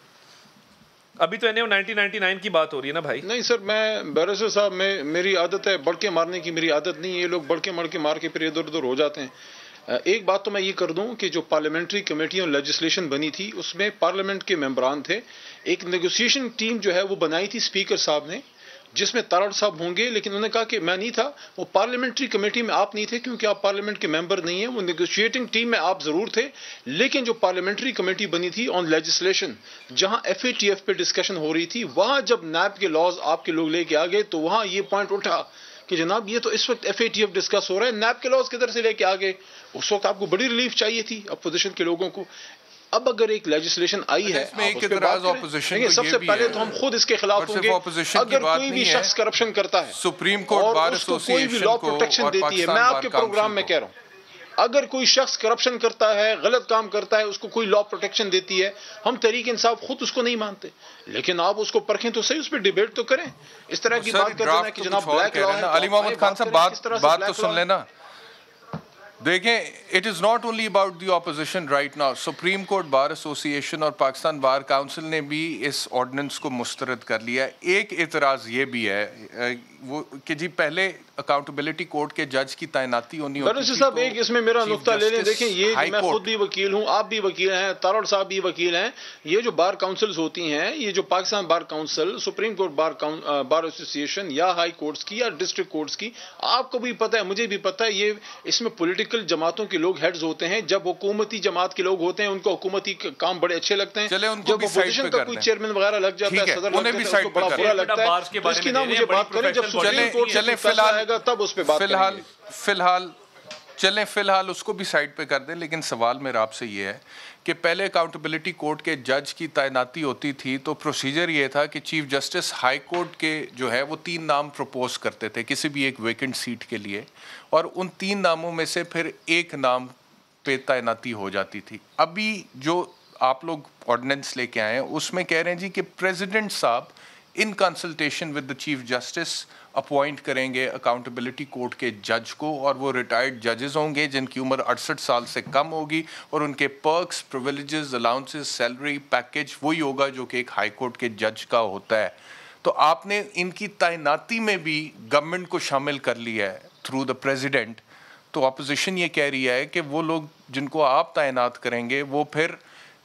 अभी तो एन 1999 की बात हो रही है ना भाई नहीं सर मैं बैरसर साहब मैं मेरी आदत है बड़के मारने की मेरी आदत नहीं है ये लोग बड़के मड़के मार के फिर इधर उधर हो जाते हैं एक बात तो मैं ये कर दूं कि जो पार्लियामेंट्री कमेटी ऑन लेजिस्लेशन बनी थी उसमें पार्लियामेंट के मेंबरान थे एक नेगोशिएशन टीम जो है वो बनाई थी स्पीकर साहब ने जिसमें तारड़ साहब होंगे लेकिन उन्होंने कहा कि मैं नहीं था वो पार्लियामेंट्री कमेटी में आप नहीं थे क्योंकि आप पार्लियामेंट के मेंबर नहीं हैं वो नेगोशिएटिंग टीम में आप ज़रूर थे लेकिन जो पार्लियामेंट्री कमेटी बनी थी ऑन लेजिस्लेशन जहां एफ ए टी एफ पे डिस्कशन हो रही थी वहां जब नैप के लॉज आपके लोग लेके आ गए तो वहां ये पॉइंट उठा कि जनाब ये तो इस वक्त F A T F discuss हो रहा है नैब के लॉज किधर से लेके आ गए उस वक्त आपको बड़ी रिलीफ चाहिए थी अपोजिशन के लोगों को अब अगर एक लेजिस्लेशन आई अच्छा, है तो सबसे पहले तो हम खुद इसके खिलाफ होंगे अगर कोई भी शख्स करप्शन करता है सुप्रीम कोर्ट कोई भी लॉ प्रोटेक्शन देती है मैं आपके प्रोग्राम में कह रहा हूँ अगर कोई शख्स करप्शन करता है गलत काम करता है उसको कोई लॉ प्रोटेक्शन देती है हम तरीके इंसाफ खुद उसको नहीं मानते लेकिन आप उसको परखें तो सही उस पर डिबेट तो करें इस तरह की बात कर देना कि तो जनाब ब्लैक अली तो मोहम्मद खान साहब बात बात तो सुन लेना देखें it is not only about the opposition right now supreme court bar association और पाकिस्तान बार काउंसिल ने भी इस ऑर्डिनेंस को मुस्तरद कर लिया एक एतराज़ ये भी है वो कि जी पहले अकाउंटेबिलिटी कोर्ट के जज की तैनाती होनी होती साहब एक तो इसमें मेरा नुकता ले लें देखें ये मैं court. खुद भी वकील हूं आप भी वकील हैं तारड़ साहब भी वकील हैं ये जो बार काउंसिल्स होती हैं ये जो Pakistan bar council supreme court bar bar association या हाई कोर्ट्स की या डिस्ट्रिक्ट कोर्ट्स की आपको भी पता है मुझे भी पता है ये इसमें पोलिटिकल जमातों के लोग हेड्स होते हैं जब हुकूमती जमात के लोग होते हैं उनको हुकूमती काम बड़े अच्छे लगते हैं जब अपोजिशन का कोई चेयरमैन वगैरह लग जाता है सदर बड़ा बुरा लगता है इसकी ना मुझे बात करें जब तो चले चले फिलहाल तब उस पर फिलहाल फिलहाल चलें फिलहाल उसको भी साइड पे कर दें लेकिन सवाल मेरा आपसे ये है कि पहले अकाउंटेबिलिटी कोर्ट के जज की तैनाती होती थी तो प्रोसीजर ये था कि चीफ जस्टिस हाई कोर्ट के जो है वो तीन नाम प्रपोज करते थे किसी भी एक वेकेंट सीट के लिए और उन तीन नामों में से फिर एक नाम पे तैनाती हो जाती थी अभी जो आप लोग ऑर्डिनेंस लेके आए हैं उसमें कह रहे हैं जी कि प्रेजिडेंट साहब in consultation with the chief justice appoint करेंगे अकाउंटेबिलिटी कोर्ट के जज को और वो रिटायर्ड जजेस होंगे जिनकी उम्र अड़सठ साल से कम होगी और उनके perks privileges allowances salary package वही होगा जो कि एक हाई कोर्ट के जज का होता है तो आपने इनकी तैनाती में भी गवर्नमेंट को शामिल कर लिया है थ्रू द प्रेजिडेंट तो अपोजिशन ये कह रही है कि वो लोग जिनको आप तैनात करेंगे वो फिर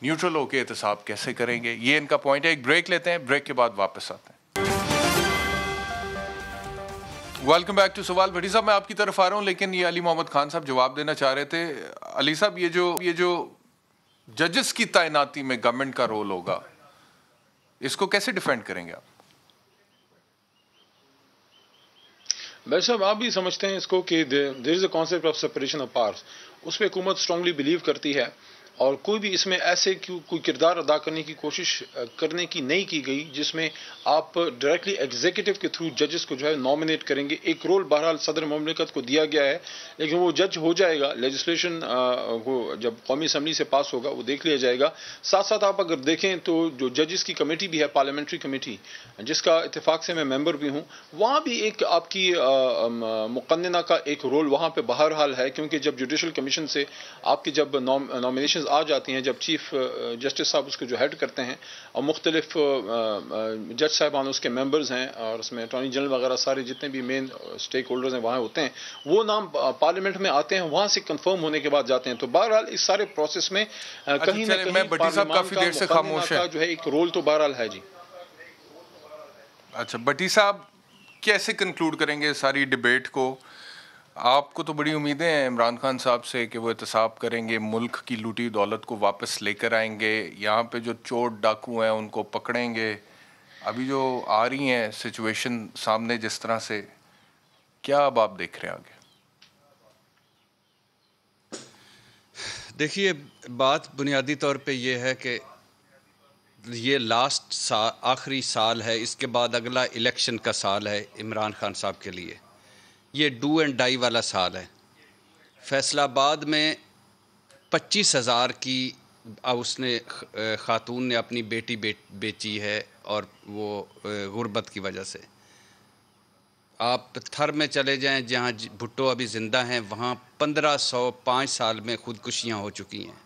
न्यूट्रल होकर एहतसाब कैसे करेंगे ये इनका पॉइंट है एक ब्रेक लेते हैं ब्रेक के बाद वापस आते हैं वेलकम बैक टू सवाल भट्टी साहब मैं आपकी तरफ आ रहा हूँ लेकिन ये अली मोहम्मद खान साहब जवाब देना चाह रहे थे अली साहब ये जो ये जो जजेस की तैनाती में गवर्नमेंट का रोल होगा इसको कैसे डिफेंड करेंगे आप भाई साहब आप भी समझते हैं इसको कि there is a concept of separation of powers उस पर हुकूमत स्ट्रांगली बिलीव करती है और कोई भी इसमें ऐसे कोई किरदार अदा करने की कोशिश करने की नहीं की गई जिसमें आप डायरेक्टली एग्जीक्यूटिव के थ्रू जजेस को जो है नॉमिनेट करेंगे एक रोल बहरहाल सदर ममलिकत को दिया गया है लेकिन वो जज हो जाएगा लेजिस्लेशन वो जब कौमी असम्बली से पास होगा वो देख लिया जाएगा साथ साथ आप अगर देखें तो जो जजेस की कमेटी भी है पार्लियामेंट्री कमेटी जिसका इतफाक़ से मैं मेम्बर भी हूँ वहाँ भी एक आपकी मुकन्ना का एक रोल वहाँ पर बहरहाल है क्योंकि जब जुडिशल कमीशन से आपके जब नॉमिनेशन आ जाती हैं जब चीफ जस्टिस साहब उसको जो हेड करते हैं और मुख्तलिफ जज साहबान उसके मेंबर्स हैं और उसमें अटॉर्नी जनरल वगैरह सारे जितने भी मेन स्टेक होल्डर्स हैं वहाँ होते हैं वो नाम पार्लियामेंट में आते हैं वहाँ से कन्फर्म होने के बाद जाते हैं तो बहरहाल इस सारे प्रोसेस में अच्छा, कहीं ना कहीं खामोश है जो है एक रोल तो बहरहाल है जी अच्छा बटी साहब कैसे कंक्लूड करेंगे सारी डिबेट को आपको तो बड़ी उम्मीदें हैं इमरान खान साहब से कि वो एहतसाब करेंगे मुल्क की लूटी दौलत को वापस लेकर आएंगे यहाँ पे जो चोट डाकू हैं उनको पकड़ेंगे अभी जो आ रही हैं सिचुएशन सामने जिस तरह से क्या अब आप देख रहे हैं आगे देखिए बात बुनियादी तौर पे ये है कि ये लास्ट सा आखिरी साल है इसके बाद अगला इलेक्शन का साल है इमरान खान साहब के लिए ये डू एंड डाई वाला साल है फैसलाबाद में पच्चीस हज़ार की उसने ख़ातून ने अपनी बेटी बे, बेची है और वो गुर्बत की वजह से आप थर में चले जाएं जहां भुट्टो अभी ज़िंदा हैं वहां पंद्रह सौ पाँच साल में ख़ुदकुशियां हो चुकी हैं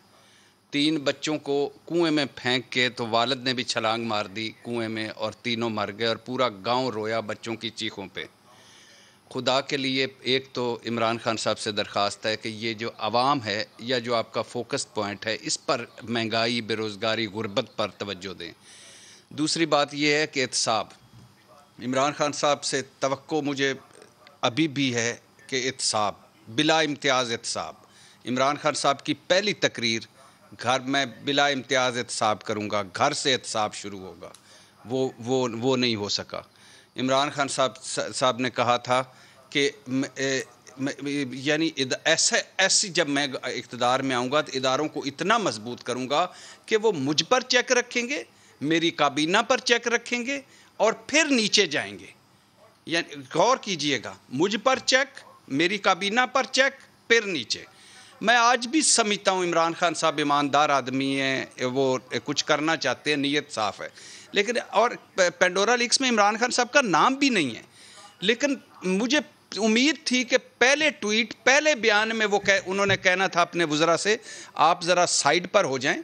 तीन बच्चों को कुएं में फेंक के तो वालद ने भी छलांग मार दी कुएं में और तीनों मर गए और पूरा गांव रोया बच्चों की चीखों पे खुदा के लिए एक तो इमरान खान साहब से दरख्वास्त है कि ये जो आवाम है या जो आपका फोकस पॉइंट है इस पर महंगाई बेरोज़गारी गुर्बत पर तवज्जो दें दूसरी बात यह है कि एहतसाब इमरान खान साहब से तो मुझे अभी भी है कि एहतसाब बिला इम्तियाज़ एहतसाब इमरान खान साहब की पहली तकरीर घर में बिला इम्तियाज़ एहतसाब करूँगा घर से एहतसाब शुरू होगा वो वो वो नहीं हो सका इमरान खान साहब साहब ने कहा था कि यानी ऐसे ऐसी जब मैं इकतदार में आऊँगा तो इदारों को इतना मजबूत करूँगा कि वो मुझ पर चेक रखेंगे मेरी काबीना पर चेक रखेंगे और फिर नीचे जाएंगे यानी गौर कीजिएगा मुझ पर चेक मेरी काबीना पर चेक फिर नीचे मैं आज भी समझता हूँ इमरान खान साहब ईमानदार आदमी हैं वो कुछ करना चाहते हैं नीयत साफ़ है लेकिन और पेंडोरा लीक्स में इमरान खान साहब का नाम भी नहीं है लेकिन मुझे उम्मीद थी कि पहले ट्वीट पहले बयान में वो कह उन्होंने कहना था अपने बुजरा से आप ज़रा साइड पर हो जाएं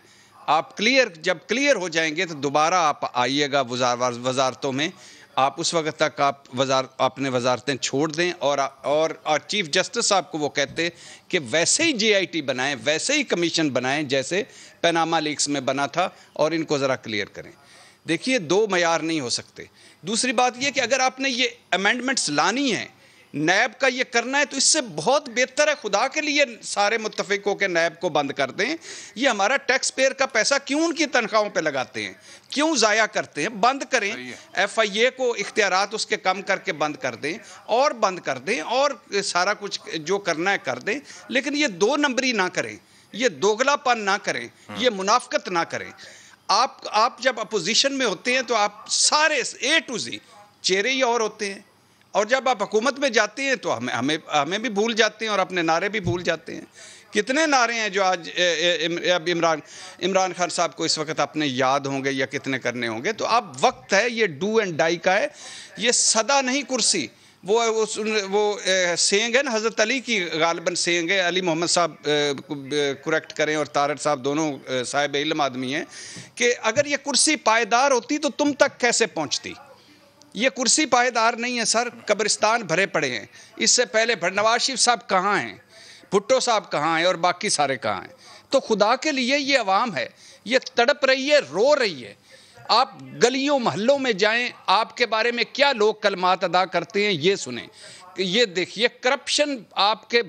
आप क्लियर जब क्लियर हो जाएंगे तो दोबारा आप आइएगा वजारतों में आप उस वक्त तक आप वजार आपने वजारतें छोड़ दें और और, और चीफ जस्टिस साहब को वो कहते कि वैसे ही जीआईटी बनाएं वैसे ही कमीशन बनाएं जैसे पैनामा लीक्स में बना था और इनको ज़रा क्लियर करें देखिए दो मैार नहीं हो सकते दूसरी बात यह कि अगर आपने ये अमेंडमेंट्स लानी हैं नैब का ये करना है तो इससे बहुत बेहतर है खुदा के लिए सारे मुतफिकों के नैब को बंद कर दें ये हमारा टैक्स पेयर का पैसा क्यों उनकी तनख्वाहों पे लगाते हैं क्यों ज़ाया करते हैं बंद करें एफ आई ए को इख्तियार उसके कम करके बंद कर दें और बंद कर दें और सारा कुछ जो करना है कर दें लेकिन ये दो नंबरी ना करें ये दोगलापन ना करें हाँ। ये मुनाफ्त ना करें आप आप जब अपोजिशन में होते हैं तो आप सारे ए टू जी चेहरे ही और होते हैं और जब आप हुकूमत में जाते हैं तो हमें हमें हमें भी भूल जाते हैं और अपने नारे भी भूल जाते हैं कितने नारे हैं जो आज अब इमरान इमरान खान साहब को इस वक्त अपने याद होंगे या कितने करने होंगे तो अब वक्त है ये डू एंड डाई का है ये सदा नहीं कुर्सी वो उस वो सेंग है ना हज़रत अली की गालबन सेंग है अली मोहम्मद साहब करेक्ट करें और तारक साहब दोनों साहिब इलम आदमी हैं कि अगर ये कुर्सी पायदार होती तो तुम तक कैसे पहुँचती ये कुर्सी पायेदार नहीं है सर कब्रिस्तान भरे पड़े हैं इससे पहले नवाज शरीफ साहब कहाँ हैं भुट्टो साहब कहाँ हैं और बाकी सारे कहाँ हैं तो खुदा के लिए ये अवाम है ये तड़प रही है रो रही है आप गलियों महल्लों में जाएं आपके बारे में क्या लोग कलमात अदा करते हैं ये सुने ये देखिए करप्शन आपके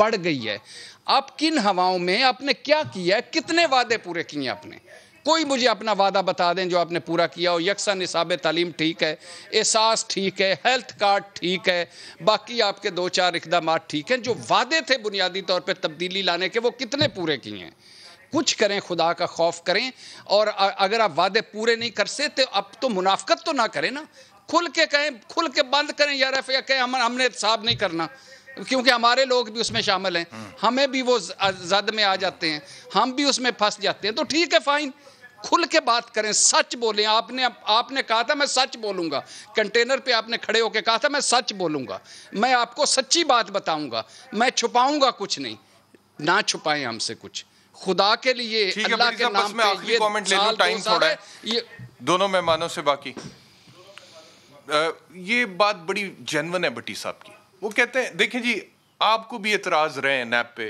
बढ़ गई है आप किन हवाओं में आपने क्या किया कितने वादे पूरे किए आपने कोई मुझे अपना वादा बता दें जो आपने पूरा किया हो यकसा निसाब तालीम ठीक है एहसास ठीक है हेल्थ कार्ड ठीक है बाकी आपके दो चार इकदाम ठीक हैं जो वादे थे बुनियादी तौर पर तब्दीली लाने के वो कितने पूरे किए हैं कुछ करें खुदा का खौफ करें और अगर आप वादे पूरे नहीं कर सकते तो अब तो मुनाफ्त तो ना करें ना खुल के कहें खुल के बंद करें यार एफ या कहें हम हमने साफ नहीं करना क्योंकि हमारे लोग भी उसमें शामिल हैं हम्म। हमें भी वो जद में आ जाते हैं हम भी उसमें फंस जाते हैं तो ठीक है फाइन खुल के बात करें सच बोलें आपने आपने कहा था मैं सच बोलूंगा कंटेनर पे आपने खड़े होकर कहा था मैं सच बोलूंगा मैं आपको सच्ची बात बताऊंगा मैं छुपाऊंगा कुछ नहीं ना छुपाएं हमसे कुछ खुदा के लिए अल्लाह के नाम पे ये कमेंट ले टाइम थोड़ा है ये दोनों मेहमानों से बाकी ये बात बड़ी जेनवन है भट्टी साहब की वो कहते हैं देखिए जी आपको भी एतराज़ रहे हैं नैप पे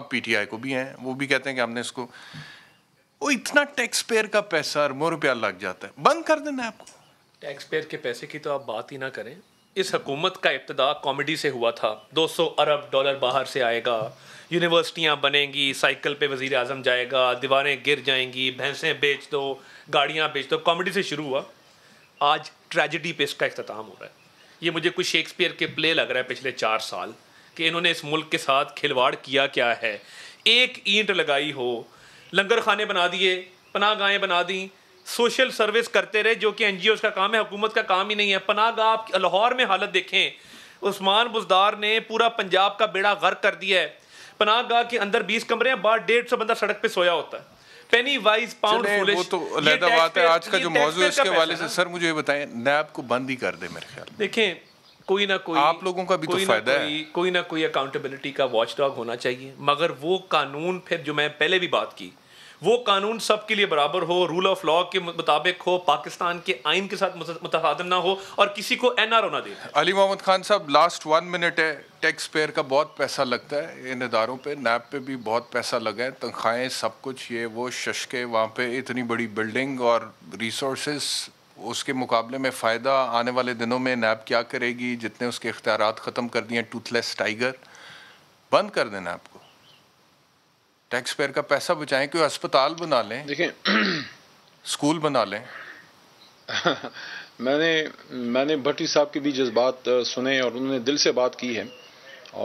अब पीटीआई को भी हैं वो भी कहते हैं कि हमने इसको वो इतना टैक्स पेयर का पैसा अरबों रुपया लग जाता है बंद कर देना आपको टैक्स पेयर के पैसे की तो आप बात ही ना करें इस हुकूमत का इब्तदा कॉमेडी से हुआ था 200 अरब डॉलर बाहर से आएगा यूनिवर्सिटियाँ बनेंगी साइकिल पे वजीर आजम जाएगा दीवारें गिर जाएंगी भैंसें बेच दो गाड़ियाँ बेच दो कॉमेडी से शुरू हुआ आज ट्रेजिडी पे इसका अख्ताम हो रहा है ये मुझे कुछ शेक्सपियर के प्ले लग रहा है पिछले चार साल कि इन्होंने इस मुल्क के साथ खिलवाड़ किया क्या है एक ईंट लगाई हो लंगर खाने बना दिए पनाह गाहें बना दी सोशल सर्विस करते रहे जो कि एन का काम है हुकूमत का काम ही नहीं है पनाह गाह लाहौर में हालत देखें उस्मान बुजदार ने पूरा पंजाब का बेड़ा गर्क कर दिया है पनाह गाह के अंदर बीस कमरे हैं बाहर डेढ़ सौ बंदा सड़क पर सोया होता है पेनी वाइज पाउंड वो तो बात है आज का जो मौजूद इसके वाले से सर मुझे ये बताएं नैब को बंद ही कर दे मेरे ख्याल देखें कोई ना कोई आप लोगों का भी तो कोई तो फायदा कोई, है कोई ना कोई अकाउंटेबिलिटी का वॉच डॉग होना चाहिए मगर वो कानून फिर जो मैं पहले भी बात की वो कानून सबके लिए बराबर हो रूल ऑफ लॉ के मुताबिक हो पाकिस्तान के आइन के साथ मुतम ना हो और किसी को एन आर ओ ना दे अली मोहम्मद खान साहब लास्ट वन मिनट है टैक्स पेयर का बहुत पैसा लगता है इन इदारों पर नैब पे भी बहुत पैसा लगा है तनख्वाहें सब कुछ ये वो शशके वहाँ पे इतनी बड़ी बिल्डिंग और रिसोर्स उसके मुकाबले में फ़ायदा आने वाले दिनों में नैब क्या करेगी जितने उसके इख्तियार ख़त्म कर दिए टूथलेस टाइगर बंद कर देना आप टैक्स पेयर का पैसा बचाएं कोई अस्पताल बना लें देखें स्कूल बना लें मैंने मैंने भट्टी साहब के भी जज्बात सुने और उन्होंने दिल से बात की है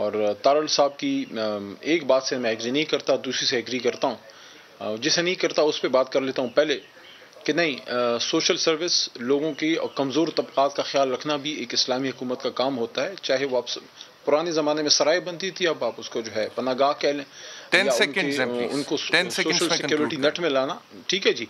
और तारल साहब की एक बात से मैं एग्री नहीं करता दूसरी से एग्री करता हूँ जिसे नहीं करता उस पर बात कर लेता हूँ पहले कि नहीं आ, सोशल सर्विस लोगों की और कमज़ोर तबकात का ख्याल रखना भी एक इस्लामी हुकूमत का काम होता है चाहे वो आप पुराने ज़माने में सराय बनती थी अब आप उसको जो है पनागाह कह लें टेन सेकेंड uh, उनको सिक्योरिटी में लाना ठीक है जी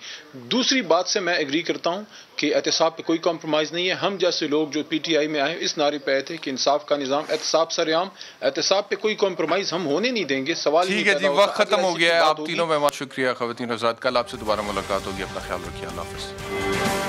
दूसरी बात से मैं एग्री करता हूँ कि एहतसाब पे कोई कॉम्प्रोमाइज़ नहीं है हम जैसे लोग जो पी टी आई में आए इस नारे पे आए थे कि इंसाफ का निज़ाम एहतसाब सरेआम एहतसाब पे कोई कॉम्प्रोमाइज़ हम होने नहीं देंगे सवाल ठीक है जी वक्त ख़त्म हो गया है आप तीनों मेहमान शुक्रिया खवतिन रजाद कल आपसे दोबारा मुलाकात होगी अपना ख्याल रखिए अल्लाह हाफ़